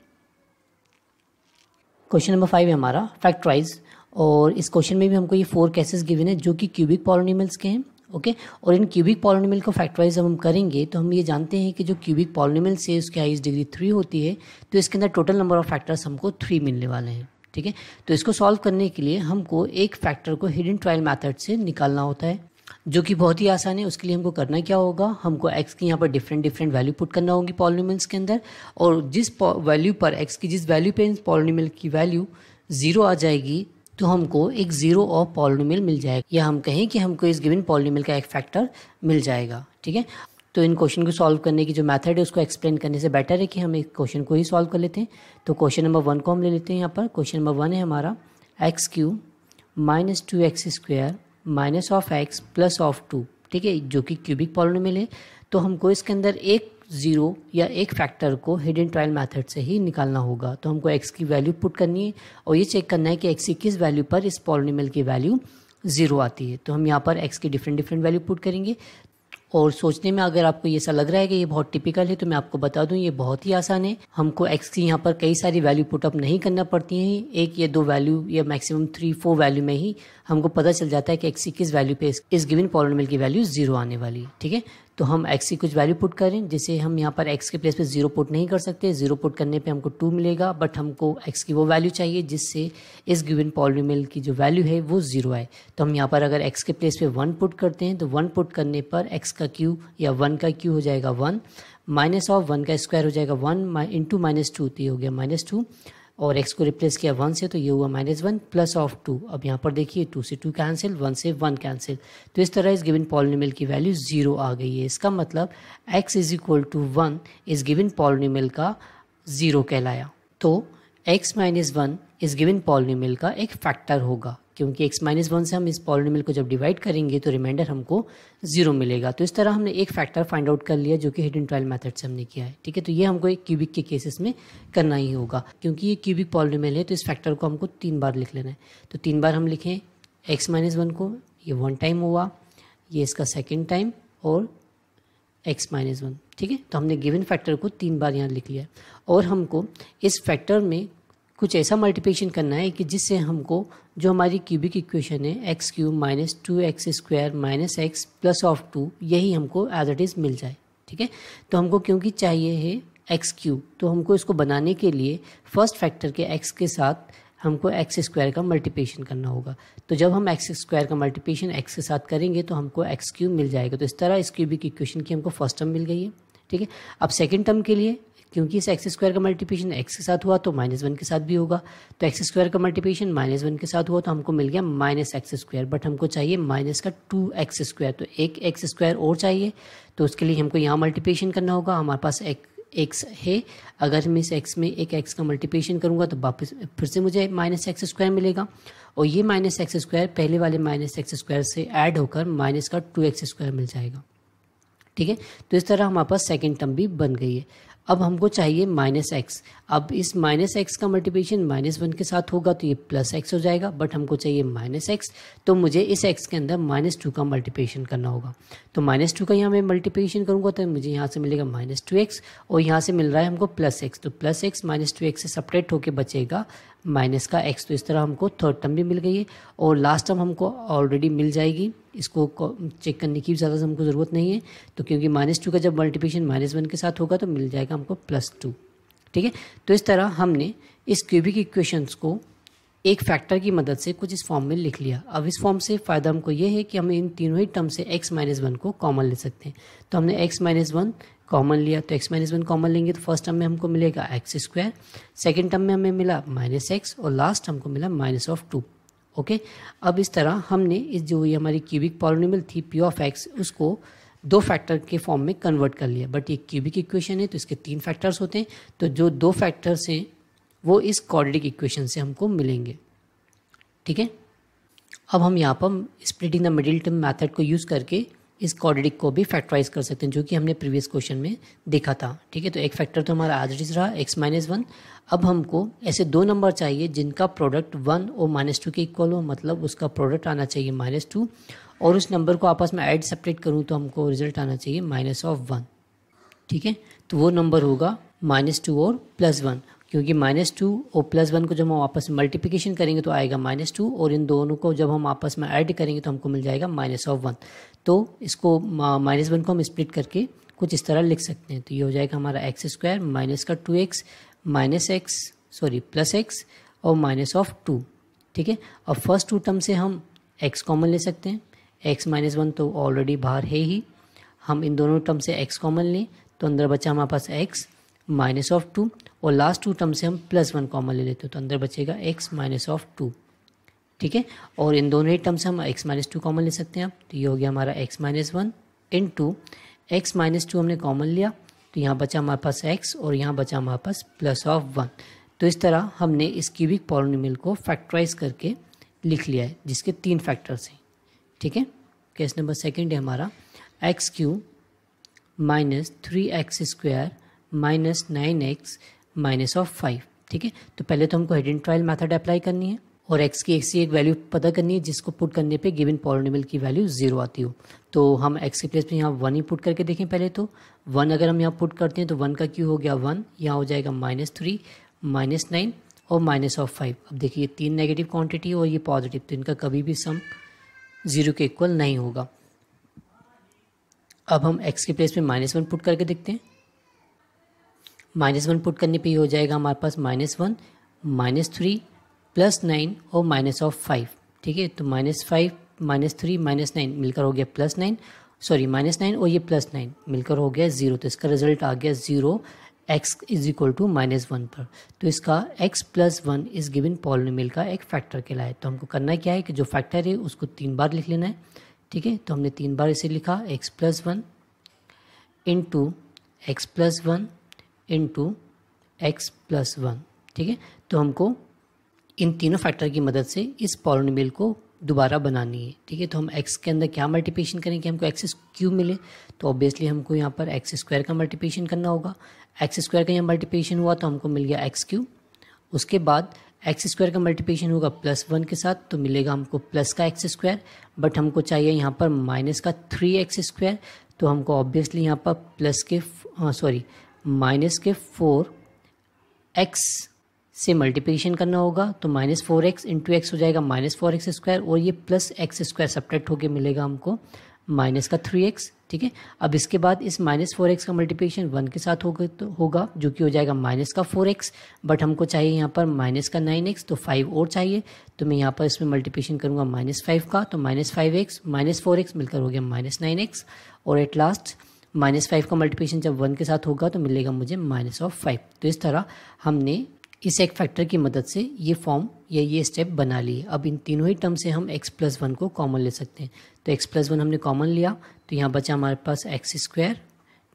Speaker 1: क्वेश्चन नंबर फाइव है हमारा फैक्टराइज और इस क्वेश्चन में भी हमको ये फोर केसेस गिवन है जो कि क्यूबिक पॉलिनोमियल्स के हैं ओके okay? और इन क्यूबिक पॉलिनोमियल को फैक्टराइज जब हम करेंगे तो हम ये जानते हैं कि जो क्यूबिक पॉलिनोमियल से उसकी हाइस डिग्री थ्री होती है तो इसके अंदर टोटल नंबर ऑफ फैक्टर्स हमको थ्री मिलने वाले हैं ठीक है तो इसको सॉल्व करने के लिए हमको एक फैक्टर को हिडन ट्रायल मैथड से निकालना होता है जो कि बहुत ही आसान है उसके लिए हमको करना क्या होगा हमको x की यहाँ पर डिफरेंट डिफरेंट वैल्यू पुट करना होगी पॉलिनिमल्स के अंदर और जिस वैल्यू पर x की जिस वैल्यू पे पॉलिनिमल की वैल्यू ज़ीरो आ जाएगी तो हमको एक ज़ीरो ऑफ पॉलिनिमल मिल जाएगा या हम कहें कि हमको इस गिवन पॉलिनिमल का एक फैक्टर मिल जाएगा ठीक है तो इन क्वेश्चन को सॉल्व करने की जो मेथड है उसको एक्सप्लेन करने से बेटर है कि हम एक क्वेश्चन को ही सॉल्व कर लेते हैं तो क्वेश्चन नंबर वन को हम ले लेते हैं यहाँ पर क्वेश्चन नंबर वन है हमारा x cube minus two x square minus of x plus of two ठीक है जो कि क्यूबिक में है तो हमको इसके अंदर एक ज़ीरो या एक फैक्टर को हिडन ट्रायल मेथड से ही निकालना होगा तो हमको एक्स की वैल्यू पुट करनी है और ये चेक करना है कि एक्स की किस वैल्यू पर इस पॉलोनिमल की वैल्यू ज़ीरो आती है तो हम यहाँ पर एक्स की डिफरेंट डिफरेंट वैल्यू पुट करेंगे और सोचने में अगर आपको ये ऐसा लग रहा है कि ये बहुत टिपिकल है तो मैं आपको बता दूं ये बहुत ही आसान है हमको एक्स की यहाँ पर कई सारी वैल्यू पुटअप नहीं करना पड़ती हैं एक या दो वैल्यू या मैक्सिमम थ्री फोर वैल्यू में ही हमको पता चल जाता है कि एक्स की किस वैल्यू पे इस गिविन पॉलोनमिल की वैल्यू जीरो आने वाली है ठीक है तो हम एक्स की कुछ वैल्यू पुट करें जैसे हम यहाँ पर एक्स के प्लेस पे ज़ीरो पुट नहीं कर सकते ज़ीरो पुट करने पे हमको टू मिलेगा बट हमको एक्स की वो वैल्यू चाहिए जिससे इस गिवन पॉलीमेल की जो वैल्यू है वो ज़ीरो आए तो हम यहाँ पर अगर एक्स के प्लेस पे वन पुट करते हैं तो वन पुट करने पर एक्स का क्यू या वन का क्यू हो जाएगा वन माइनस ऑफ वन का स्क्वायर हो जाएगा वन इंटू माइनस टू तो ये हो गया माइनस टू और एक्स को रिप्लेस किया वन से तो ये हुआ minus one plus of two अब यहाँ पर देखिए टू से टू कैंसिल वन से वन कैंसिल तो इस तरह इस गिविन पॉलिनिमल की वैल्यू ज़ीरो आ गई है इसका मतलब x is equal to one इस गिविन पॉलिनिमल का ज़ीरो कहलाया तो एक्स माइनस वन इस गिविन पॉलिनिमल का एक फैक्टर होगा क्योंकि एक्स माइनस वन से हम इस पॉलिनोमियल को जब डिवाइड करेंगे तो रिमाइंडर हमको जीरो मिलेगा तो इस तरह हमने एक फैक्टर फाइंड आउट कर लिया जो कि हिडन ट्रायल मेथड से हमने किया है ठीक है तो ये हमको एक क्यूबिक के केसेस में करना ही होगा क्योंकि ये क्यूबिक पॉलिनोमियल है तो इस फैक्टर को हमको तीन बार लिख लेना है तो तीन बार हम लिखें एक्स माइनस वन को ये वन टाइम हुआ ये इसका सेकेंड टाइम और एक्स माइनस वन ठीक है तो हमने गिवन फैक्टर को तीन बार यहाँ लिख लिया और हमको इस फैक्टर में कुछ ऐसा मल्टीप्लिकेशन करना है कि जिससे हमको जो हमारी क्यूबिक इक्वेशन है x cube minus two x square minus x plus of two यही हमको एज इट इज़ मिल जाए ठीक है तो हमको क्योंकि चाहिए है एक्स क्यूब तो हमको इसको बनाने के लिए फर्स्ट फैक्टर के एक्स के साथ हमको एक्स स्क्वायर का मल्टीप्लिकेशन करना होगा तो जब हम एक्स स्क्वायर का मल्टीप्लिकेशन एक्स के साथ करेंगे तो हमको एक्स क्यूब मिल जाएगा तो इस तरह इस क्यूबिक इक्वेशन की हमको फर्स्ट टर्म मिल गई है ठीक है अब सेकेंड टर्म के लिए क्योंकि इस एक्स स्क्वायर का मल्टीप्लिकेशन एक्स के साथ हुआ तो माइनस वन के साथ भी होगा तो एक्स स्क्वायर का मल्टीप्लिकेशन माइनस वन के साथ हुआ तो हमको मिल गया माइनस एक्स स्क्वायर बट हमको चाहिए माइनस का टू एक्स स्क्वायर तो एक एक्स स्क्वायर और चाहिए तो उसके लिए हमको यहाँ मल्टीप्लिकेशन करना होगा हमारे पास एक एक्स है अगर मैं इस एक्स में एक एक्स का मल्टीप्लिकेशन करूँगा तो वापस फिर से मुझे माइनस एक्स स्क्वायर मिलेगा और ये माइनस एक्स स्क्वायर पहले वाले माइनस एक्स स्क्वायर से ऐड होकर माइनस का टू एक्स स्क्वायर मिल जाएगा ठीक है तो इस तरह हमारे पास सेकेंड टर्म भी बन गई है अब हमको चाहिए माइनस एक्स अब इस माइनस एक्स का मल्टीप्लिकेशन माइनस वन के साथ होगा तो ये प्लस एक्स हो जाएगा बट हमको चाहिए माइनस एक्स तो मुझे इस एक्स के अंदर माइनस टू का मल्टीप्लिकेशन करना होगा तो माइनस टू का यहाँ मैं मल्टीप्लिकेशन करूँगा तो मुझे यहाँ से मिलेगा माइनस टू एक्स और यहाँ से मिल रहा है हमको प्लस एक्स तो plus x minus two x से सपरेट होकर बचेगा माइनस का एक्स तो इस तरह हमको थर्ड टर्म भी मिल गई है और लास्ट टर्म हमको ऑलरेडी मिल जाएगी इसको चेक करने की भी ज़्यादा हमको ज़रूरत नहीं है तो क्योंकि माइनस टू का जब मल्टीप्लिकेशन माइनस वन के साथ होगा तो मिल जाएगा हमको प्लस टू ठीक है तो इस तरह हमने इस क्यूबिक इक्वेशंस को एक फैक्टर की मदद से कुछ इस फॉर्म में लिख लिया अब इस फॉर्म से फ़ायदा हमको ये है कि हम इन तीनों ही टर्म से एक्स माइनस वन को कॉमन ले सकते हैं तो हमने एक्स माइनस वन कॉमन लिया तो एक्स माइनस वन कॉमन लेंगे तो फर्स्ट टर्म में हमको मिलेगा एक्स स्क्वायर सेकेंड टर्म में हमें मिला माइनस एक्स और लास्ट हमको मिला माइनस ऑफ टू ओके अब इस तरह हमने इस जो ये हमारी क्यूबिक पॉलोनिमल थी पी ऑफ एक्स उसको दो फैक्टर के फॉर्म में कन्वर्ट कर लिया बट ये क्यूबिक इक्वेशन है तो इसके तीन फैक्टर्स होते हैं तो जो दो फैक्टर्स हैं वो इस कॉर्डिक इक्वेशन से हमको मिलेंगे ठीक है अब हम यहाँ पर splitting the middle term method को यूज़ करके इस क्वाड्रेटिक को भी फैक्टराइज कर सकते हैं जो कि हमने प्रीवियस क्वेश्चन में देखा था ठीक है तो एक फैक्टर तो हमारा आज रहा एक्स माइनस वन अब हमको ऐसे दो नंबर चाहिए जिनका प्रोडक्ट वन और माइनस टू के इक्वल हो मतलब उसका प्रोडक्ट आना चाहिए माइनस टू और उस नंबर को आपस में ऐड सेपरेट करूँ तो हमको रिजल्ट आना चाहिए माइनस ऑफ वन ठीक है तो वो नंबर होगा माइनस टू और प्लस वन क्योंकि माइनस टू और प्लस वन को जब हम आपस में मल्टीप्लिकेशन करेंगे तो आएगा माइनस टू और इन दोनों को जब हम आपस में ऐड करेंगे तो हमको मिल जाएगा माइनस ऑफ वन तो इसको माइनस वन को हम स्प्लिट करके कुछ इस तरह लिख सकते हैं तो ये हो जाएगा हमारा एक्स स्क्वायर माइनस का two x minus x sorry plus x और माइनस ऑफ टू ठीक है और फर्स्ट टू टर्म से हम एक्स कॉमन ले सकते हैं एक्स माइनस वन तो ऑलरेडी बाहर है ही हम इन दोनों टर्म से एक्स कॉमन लें तो अंदर बचा हमारे पास एक्स माइनस ऑफ टू और लास्ट टू टर्म से हम प्लस वन कॉमन ले लेते हो तो अंदर बचेगा एक्स माइनस ऑफ टू ठीक है और इन दोनों ही टर्म से हम एक्स माइनस टू कॉमन ले सकते हैं आप तो ये हो गया हमारा x minus one into x minus two हमने कॉमन लिया तो यहाँ बचा हमारे पास एक्स और यहाँ बचा हमारे पास प्लस ऑफ वन तो इस तरह हमने इस क्यूबिक पॉलोनिमल को फैक्टराइज करके लिख लिया है जिसके तीन फैक्टर्स हैं ठीक है केस नंबर सेकेंड है हमारा x cube minus three x square minus nine x minus of five ठीक है तो पहले तो हमको hit and trial method apply करनी है और एक्स की एक्स सी एक वैल्यू पता करनी है जिसको पुट करने पे गिवन पॉलिनोमियल की वैल्यू जीरो आती हो तो हम एक्स के प्लेस पे यहाँ वन ही पुट करके देखें पहले तो वन अगर हम यहाँ पुट करते हैं तो वन का क्यू हो गया वन यहाँ हो जाएगा माइनस थ्री माइनस नाइन और माइनस ऑफ फाइव अब देखिए तीन नेगेटिव क्वान्टिटी और ये पॉजिटिव तो इनका कभी भी सम जीरो के इक्वल नहीं होगा अब हम एक्स के प्लेस में माइनस वन पुट करके देखते हैं माइनस वन पुट करने पे ये हो जाएगा हमारे पास minus one minus three plus nine और माइनस ऑफ फाइव ठीक है तो minus five minus three minus nine मिलकर हो गया plus nine sorry minus nine और ये प्लस नाइन मिलकर हो गया ज़ीरो तो इसका रिजल्ट आ गया zero x is equal to minus one पर तो इसका एक्स प्लस वन इस गिविन पॉलिनोमियल का एक फैक्टर कहला है तो हमको करना क्या है कि जो फैक्टर है उसको तीन बार लिख लेना है ठीक है तो हमने तीन बार इसे लिखा x plus one into x plus one into x plus one ठीक है तो हमको इन तीनों फैक्टर की मदद से इस पॉलिनोमियल को दोबारा बनानी है ठीक है तो हम x के अंदर क्या मल्टीप्लिकेशन करें कि हमको एक्स क्यूब मिले तो ऑब्वियसली हमको यहाँ पर एक्स स्क्वायर का मल्टीप्लिकेशन करना होगा एक्स स्क्वायर का यहाँ मल्टीप्लिकेशन हुआ तो हमको मिल गया एक्स क्यूब उसके बाद एक्स स्क्वायर का मल्टीप्लिकेशन होगा प्लस वन के साथ तो मिलेगा हमको प्लस का एक्स स्क्वायर बट हमको चाहिए यहाँ पर माइनस का थ्री एक्स स्क्वायर तो हमको ऑब्वियसली यहाँ पर प्लस के सॉरी माइनस के फोर एक्स से मल्टीप्लिकेशन करना होगा तो minus four x into x हो जाएगा माइनस फोर एक्स स्क्वायर और ये प्लस एक्स स्क्वायर सपरेट होकर मिलेगा हमको माइनस का थ्री एक्स ठीक है अब इसके बाद इस माइनस फोर एक्स का मल्टीप्लिकेशन वन के साथ होगा तो होगा जो कि हो जाएगा माइनस का फोर एक्स बट हमको चाहिए यहाँ पर माइनस का नाइन एक्स तो फाइव और चाहिए तो मैं यहाँ पर इसमें मल्टीप्लिकेशन करूँगा माइनस फाइव का तो minus five x minus four x मिलकर हो गया माइनस नाइन एक्स और एट लास्ट माइनस फाइव का मल्टीप्लिकेशन जब वन के साथ होगा तो मिलेगा मुझे माइनस ऑफ फाइव तो इस तरह हमने इस एक फैक्टर की मदद से ये फॉर्म या ये स्टेप बना लिए अब इन तीनों ही टर्म से हम एक्स प्लस वन को कॉमन ले सकते हैं तो एक्स प्लस वन हमने कॉमन लिया तो यहाँ बचा हमारे पास एक्स स्क्वायर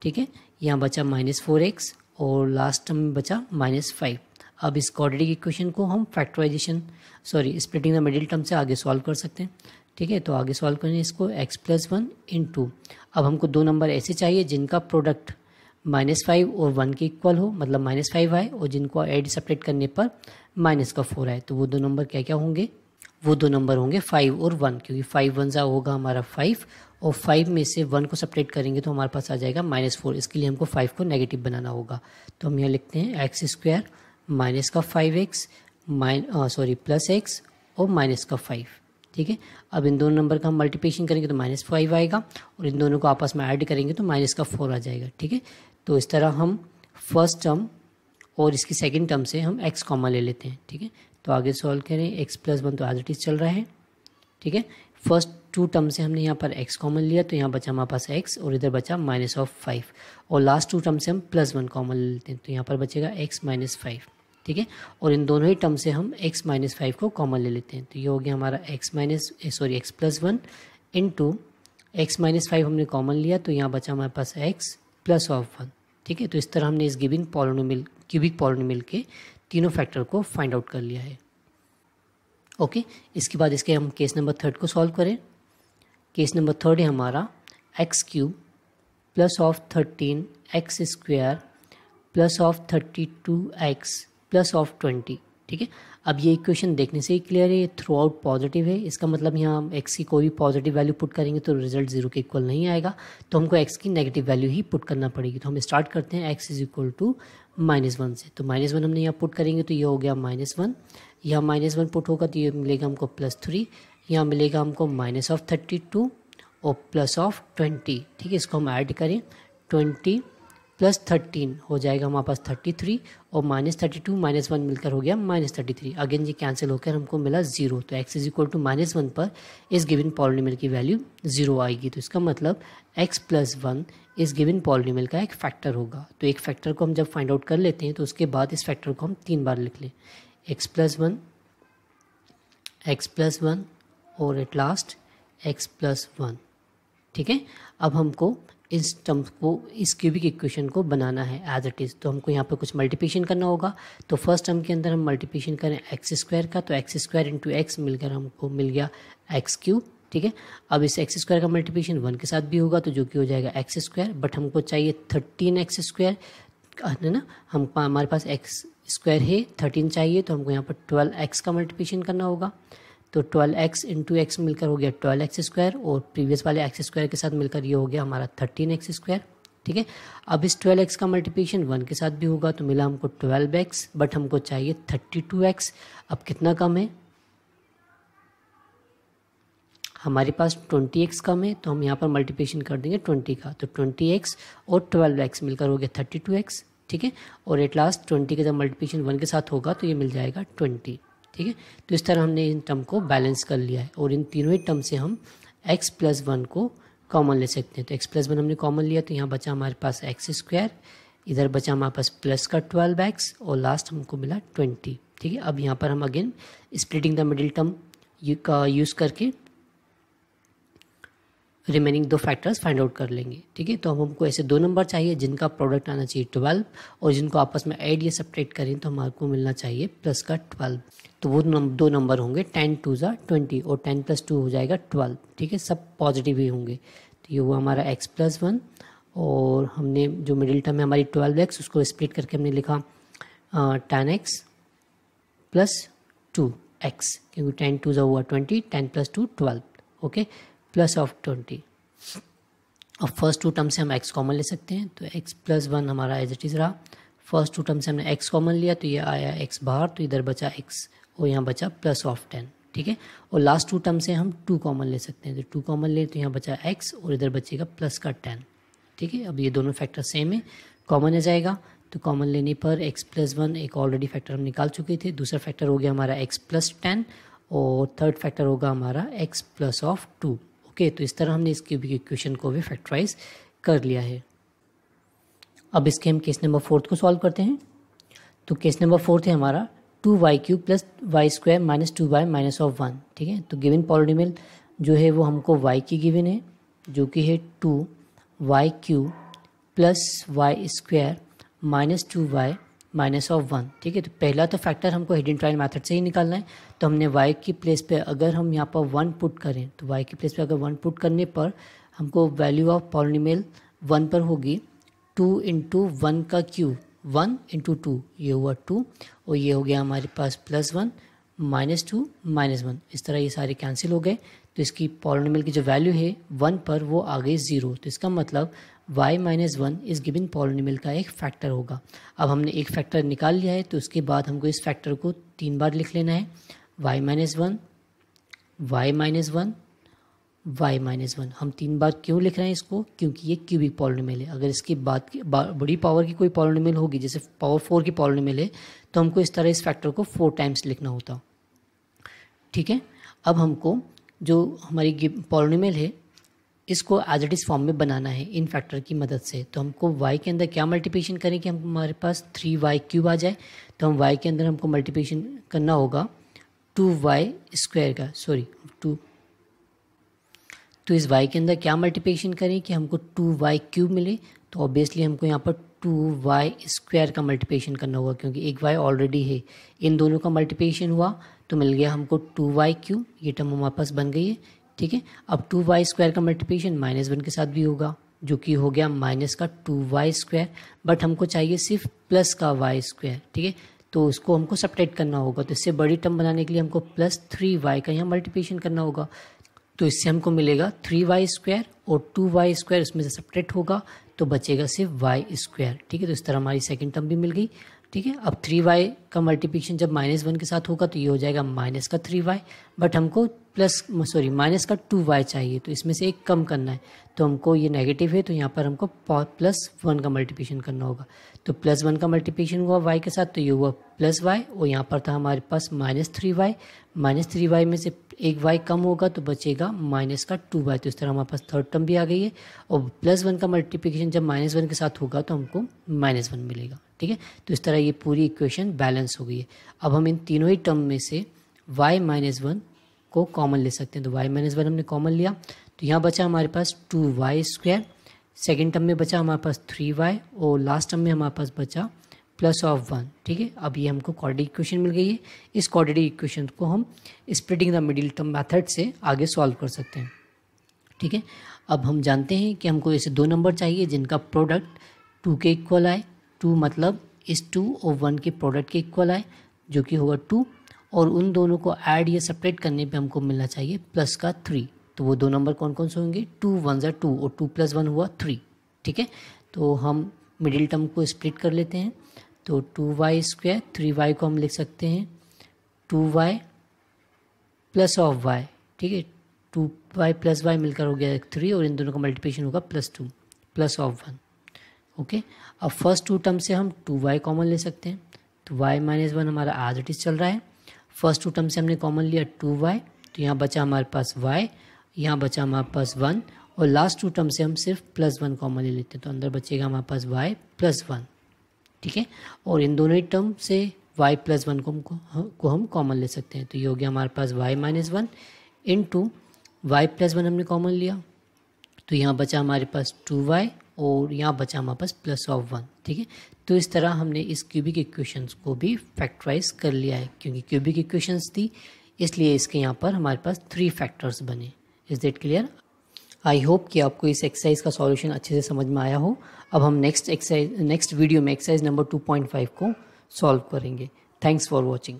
Speaker 1: ठीक है यहाँ बचा माइनस फोर एक्स और लास्ट टर्म में बचा माइनस फाइव अब इस क्वाड्रेटिक इक्वेशन को हम factorization sorry splitting the middle term से आगे सॉल्व कर सकते हैं ठीक है तो आगे सॉल्व करेंगे इसको x plus one into अब हमको दो नंबर ऐसे चाहिए जिनका प्रोडक्ट माइनस फाइव और वन के इक्वल हो मतलब माइनस फाइव आए और जिनको एड सेपरेट करने पर माइनस का फोर आए तो वो दो नंबर क्या क्या होंगे वो दो नंबर होंगे फाइव और वन क्योंकि फाइव वन जहाँ होगा हमारा फाइव और फाइव में से वन को सेपरेट करेंगे तो हमारे पास आ जाएगा माइनस फोर इसके लिए हमको फाइव को नेगेटिव बनाना होगा तो हम यहाँ लिखते हैं एक्स स्क्वायर माइनस का five x mine sorry plus x और माइनस का फाइव ठीक है अब इन दोनों नंबर का हम मल्टीप्लिकेशन करेंगे तो माइनस फाइव आएगा और इन दोनों को आपस में ऐड करेंगे तो माइनस का फोर आ जाएगा ठीक है तो इस तरह हम फर्स्ट टर्म और इसकी सेकेंड टर्म से हम एक्स कॉमन ले लेते हैं ठीक है तो आगे सॉल्व करें एक्स प्लस वन तो एज इट इज़ चल रहा है ठीक है फर्स्ट टू टर्म से हमने यहाँ पर एक्स कॉमन लिया तो यहाँ बचा हमारे पास एक्स और इधर बचा माइनस ऑफ फाइव और लास्ट टू टर्म से हम प्लस वन कॉमन ले लेते हैं तो यहाँ पर बचेगा एक्स माइनस फाइव ठीक है और इन दोनों ही टर्म से हम x माइनस फाइव को कॉमन ले लेते हैं तो ये हो गया हमारा x minus sorry eh, x plus one into x minus five हमने कॉमन लिया तो यहाँ बचा हमारे पास x प्लस ऑफ वन ठीक है तो इस तरह हमने इस गिविन पॉलोनोमिल क्यूबिक पॉलोनोमिल के तीनों फैक्टर को फाइंड आउट कर लिया है ओके इसके बाद इसके हम केस नंबर थर्ड को सॉल्व करें केस नंबर थर्ड है हमारा x cube plus of thirteen x square plus of thirty two x plus of twenty ठीक है अब ये इक्वेशन देखने से ही क्लियर है ये थ्रू आउट पॉजिटिव है इसका मतलब यहाँ हम एक्स की कोई भी पॉजिटिव वैल्यू पुट करेंगे तो रिजल्ट जीरो के इक्वल नहीं आएगा तो हमको एक्स की नेगेटिव वैल्यू ही पुट करना पड़ेगी तो हम स्टार्ट करते हैं x is equal to minus one से तो माइनस वन हमने यहाँ पुट करेंगे तो ये हो गया माइनस वन यहाँ माइनस वन पुट होगा तो ये मिलेगा हमको प्लस थ्री यहाँ मिलेगा हमको माइनस ऑफ थर्टी टू और प्लस ऑफ ट्वेंटी ठीक है इसको हम ऐड करें ट्वेंटी प्लस थर्टीन हो जाएगा हमारे पास थर्टी थ्री और minus thirty two minus one मिलकर हो गया माइनस थर्टी थ्री अगेन ये कैंसिल होकर हमको मिला जीरो तो x is equal to minus one पर इस गिवन पॉलिनिमल की वैल्यू जीरो आएगी तो इसका मतलब एक्स प्लस वन इस गिवन पॉलिनीमल का एक फैक्टर होगा तो एक फैक्टर को हम जब फाइंड आउट कर लेते हैं तो उसके बाद इस फैक्टर को हम तीन बार लिख लें x plus one x plus one और at last x plus one ठीक है अब हमको इस टर्म को इस क्यूबिक इक्वेशन को बनाना है एज इट इज़ तो हमको यहाँ पर कुछ मल्टीप्लिकेशन करना होगा तो फर्स्ट टर्म के अंदर हम मल्टीप्लिकेशन करें एक्स स्क्वायर का तो एक्स स्क्वायर इंटू एक्स मिलकर हमको मिल गया एक्स क्यूब ठीक है अब इस एक्स स्क्वायर का मल्टीप्लिकेशन वन के साथ भी होगा तो जो कि हो जाएगा एक्स स्क्वायर बट हमको चाहिए थर्टीन एक्स स्क्वायर है ना हम हमारे पास एक्स स्क्वायर है थर्टीन चाहिए तो हमको यहाँ पर ट्वेल्व एक्स का मल्टीप्लिकेशन करना होगा तो ट्वेल्व एक्स इंटू एक्स मिलकर हो गया ट्वेल्व एक्स स्क्वायर और प्रीवियस वाले एक्स स्क्वायर के साथ मिलकर ये हो गया हमारा थर्टीन एक्स स्क्वायर ठीक है अब इस ट्वेल्व एक्स का मल्टीप्लिकेशन वन के साथ भी होगा तो मिला हमको ट्वेल्व एक्स बट हमको चाहिए थर्टी टू एक्स अब कितना कम है हमारे पास ट्वेंटी एक्स कम है तो हम यहाँ पर मल्टीप्लिकेशन कर देंगे ट्वेंटी का तो ट्वेंटी एक्स और ट्वेल्व एक्स मिलकर हो गया थर्टी टू एक्स ठीक है और एट लास्ट ट्वेंटी का जब मल्टीप्लिकेशन वन के साथ होगा तो ये मिल जाएगा ट्वेंटी ठीक है तो इस तरह हमने इन टर्म को बैलेंस कर लिया है और इन तीनों ही टर्म से हम एक्स प्लस वन को कॉमन ले सकते हैं तो एक्स प्लस वन हमने कॉमन लिया तो यहाँ बचा हमारे पास एक्स स्क्वायर इधर बचा हमारे पास प्लस का ट्वेल्व एक्स और लास्ट हमको मिला ट्वेंटी ठीक है अब यहाँ पर हम again splitting the middle term का यूज़ करके रिमेनिंग दो फैक्टर्स फाइंड आउट कर लेंगे ठीक है तो हम हमको ऐसे दो नंबर चाहिए जिनका प्रोडक्ट आना चाहिए ट्वेल्व और जिनको आपस में ऐड या सपरेट करें तो हमारे को मिलना चाहिए प्लस का ट्वेल्व तो वो नम, दो नंबर होंगे टेन टू ज़ा ट्वेंटी और टेन प्लस टू हो जाएगा ट्वेल्व ठीक है सब पॉजिटिव ही होंगे तो ये हुआ हमारा एक्स प्लस वन और हमने जो मिडिल टर्म है हमारी ट्वेल्व एक्स उसको स्प्लिट करके हमने लिखा ten x plus two x क्योंकि टेन टू ज़ा हुआ twenty ten plus two twelve okay plus of twenty अब फर्स्ट टू टर्म से हम एक्स कॉमन ले सकते हैं तो एक्स प्लस वन हमारा एज इट इज़ रहा फर्स्ट टू टर्म से हमने एक्स कॉमन लिया तो ये आया एक्स बाहर तो इधर बचा एक्स और यहाँ बचा प्लस ऑफ टेन ठीक है और लास्ट टू टर्म से हम टू कॉमन ले सकते हैं तो टू कॉमन ले तो यहाँ बचा एक्स और इधर बचेगा प्लस का टेन ठीक है अब ये दोनों फैक्टर सेम है कॉमन आ जाएगा तो कॉमन लेने पर एक्स प्लस वन एक ऑलरेडी फैक्टर हम निकाल चुके थे दूसरा फैक्टर हो गया हमारा एक्स प्लस टेन और थर्ड फैक्टर होगा हमारा x plus of two okay तो इस तरह हमने इस क्यूबिक इक्वेशन को भी फैक्टराइज कर लिया है अब इसके हम केस नंबर फोर्थ को सॉल्व करते हैं तो केस नंबर फोर्थ है हमारा two y cube plus y square minus two y minus of one ठीक है तो गिवन पॉलिडिमिल जो है वो हमको वाई की गिवन है जो कि है two y cube plus y square minus two y minus of one ठीक है तो पहला तो फैक्टर हमको हिडन ट्रायल मेथड से ही निकालना है तो हमने वाई की प्लेस पे अगर हम यहाँ पर वन पुट करें तो वाई की प्लेस पे अगर वन पुट करने पर हमको वैल्यू ऑफ पॉलिमेल वन पर होगी टू इंटू वन का क्यू वन इंटू टू ये हुआ टू और ये हो गया हमारे पास plus one minus two minus one इस तरह ये सारे कैंसिल हो गए तो इसकी पॉलिनीमेल की जो वैल्यू है वन पर वो आ गई ज़ीरो तो इसका मतलब y माइनस वन इस गिबिन पॉलिनिमल का एक फैक्टर होगा अब हमने एक फैक्टर निकाल लिया है तो उसके बाद हमको इस फैक्टर को तीन बार लिख लेना है y minus one y minus one y minus one हम तीन बार क्यों लिख रहे हैं इसको क्योंकि ये क्यूबिक पॉलिनोमियल है अगर इसकी बात की बड़ी पावर की कोई पॉलिनीमिल होगी जैसे पावर फोर की पॉलिनोमियल है तो हमको इस तरह इस फैक्टर को फोर टाइम्स लिखना होता ठीक है अब हमको जो हमारी पॉलिनोमियल है इसको एज इट इज़ फॉर्म में बनाना है इन फैक्टर की मदद से तो हमको वाई के अंदर क्या मल्टीप्लिकेशन करें कि हम हमारे पास थ्री वाई क्यूब आ जाए तो हम वाई के अंदर हमको मल्टीप्लिकेशन करना होगा टू वाई स्क्वायर का सॉरी टू तो इस वाई के अंदर क्या मल्टीप्लिकेशन करें कि हमको टू वाई क्यूब मिले तो ऑब्वियसली हमको यहाँ पर टू वाई स्क्वायर का मल्टीप्लिकेशन करना होगा क्योंकि एक वाई ऑलरेडी है इन दोनों का मल्टीप्लिकेशन हुआ तो मिल गया हमको टू वाई क्यूब ये टर्म हमारे पास बन गई है ठीक है अब टू वाई स्क्वायर का मल्टीप्लीकेशन माइनस वन के साथ भी होगा जो कि हो गया माइनस का टू वाई स्क्वायर बट हमको चाहिए सिर्फ प्लस का वाई स्क्वायर ठीक है तो उसको हमको सपरेट करना होगा तो इससे बड़ी टर्म बनाने के लिए हमको प्लस थ्री वाई का यहाँ मल्टीप्लीकेशन करना होगा तो इससे हमको मिलेगा थ्री वाई स्क्वायर और टू वाई स्क्वायर उसमें से सपरेट होगा तो बचेगा सिर्फ वाई स्क्वायर ठीक है तो इस तरह हमारी सेकेंड टर्म भी मिल गई ठीक है अब थ्री वाई का मल्टीप्लीकेशन जब माइनस वन के साथ होगा तो ये हो जाएगा माइनस का थ्री वाई बट हमको प्लस सॉरी माइनस का टू वाई चाहिए तो इसमें से एक कम करना है तो हमको ये नेगेटिव है तो यहाँ पर हमको प्लस वन का मल्टीप्लिकेशन करना होगा तो प्लस वन का मल्टीप्लिकेशन हुआ वाई के साथ तो ये हुआ प्लस वाई और यहाँ पर था हमारे पास minus three y minus three y में से एक वाई कम होगा तो बचेगा माइनस का टू वाई तो इस तरह हमारे पास थर्ड टर्म भी आ गई है और प्लस वन का मल्टीप्लिकेशन जब माइनस वन के साथ होगा तो हमको माइनस वन मिलेगा ठीक है तो इस तरह ये पूरी इक्वेशन बैलेंस हो गई है अब हम इन तीनों ही टर्म में से वाई माइनस वन को कॉमन ले सकते हैं तो वाई माइनस वन हमने कॉमन लिया तो यहाँ बचा हमारे पास two y square second term में बचा हमारे पास थ्री वाई और लास्ट टर्म में हमारे पास बचा प्लस ऑफ वन ठीक है अब ये हमको क्वाड्रेटिक इक्वेशन मिल गई है इस क्वाड्रेटिक इक्वेशन को हम splitting the middle term method से आगे सॉल्व कर सकते हैं ठीक है अब हम जानते हैं कि हमको ऐसे दो नंबर चाहिए जिनका प्रोडक्ट टू के इक्वल आए टू मतलब इस टू और वन के प्रोडक्ट के इक्वल आए जो कि होगा टू और उन दोनों को ऐड या सेपरेट करने पे हमको मिलना चाहिए प्लस का थ्री तो वो दो नंबर कौन कौन से होंगे टू वन ज़ा टू और टू प्लस वन हुआ थ्री ठीक है तो हम मिडिल टर्म को स्प्लिट कर लेते हैं तो two y square three y को हम लिख सकते हैं two y plus of y ठीक है टू वाई प्लस वाई मिलकर हो गया थ्री और इन दोनों का मल्टीप्लिकेशन होगा plus two plus of one okay अब फर्स्ट टू टर्म से हम टू वाई कॉमन ले सकते हैं तो वाई माइनस वन हमारा आर चल रहा है फर्स्ट टू टर्म से हमने कॉमन लिया टू वाई तो यहाँ बचा हमारे पास वाई यहाँ बचा हमारे पास वन और लास्ट टू टर्म से हम सिर्फ प्लस वन कॉमन ले लेते हैं तो अंदर बचेगा हमारे पास वाई प्लस वन ठीक है और इन दोनों ही टर्म से वाई प्लस वन को हम को हम कॉमन ले सकते हैं तो ये हो गया हमारे पास y minus one into y plus one हमने कॉमन लिया तो यहाँ बचा हमारे पास टू वाई और यहाँ बचा हमारे पास प्लस ऑफ वन ठीक है तो इस तरह हमने इस क्यूबिक इक्वेशंस को भी फैक्टराइज कर लिया है क्योंकि क्यूबिक इक्वेशंस थी इसलिए इसके यहाँ पर हमारे पास थ्री फैक्टर्स बने is that clear I hope कि आपको इस एक्सरसाइज का सॉल्यूशन अच्छे से समझ में आया हो अब हम नेक्स्ट एक्सरसाइज नेक्स्ट वीडियो में एक्सरसाइज नंबर 2.5 को सॉल्व करेंगे थैंक्स फॉर वॉचिंग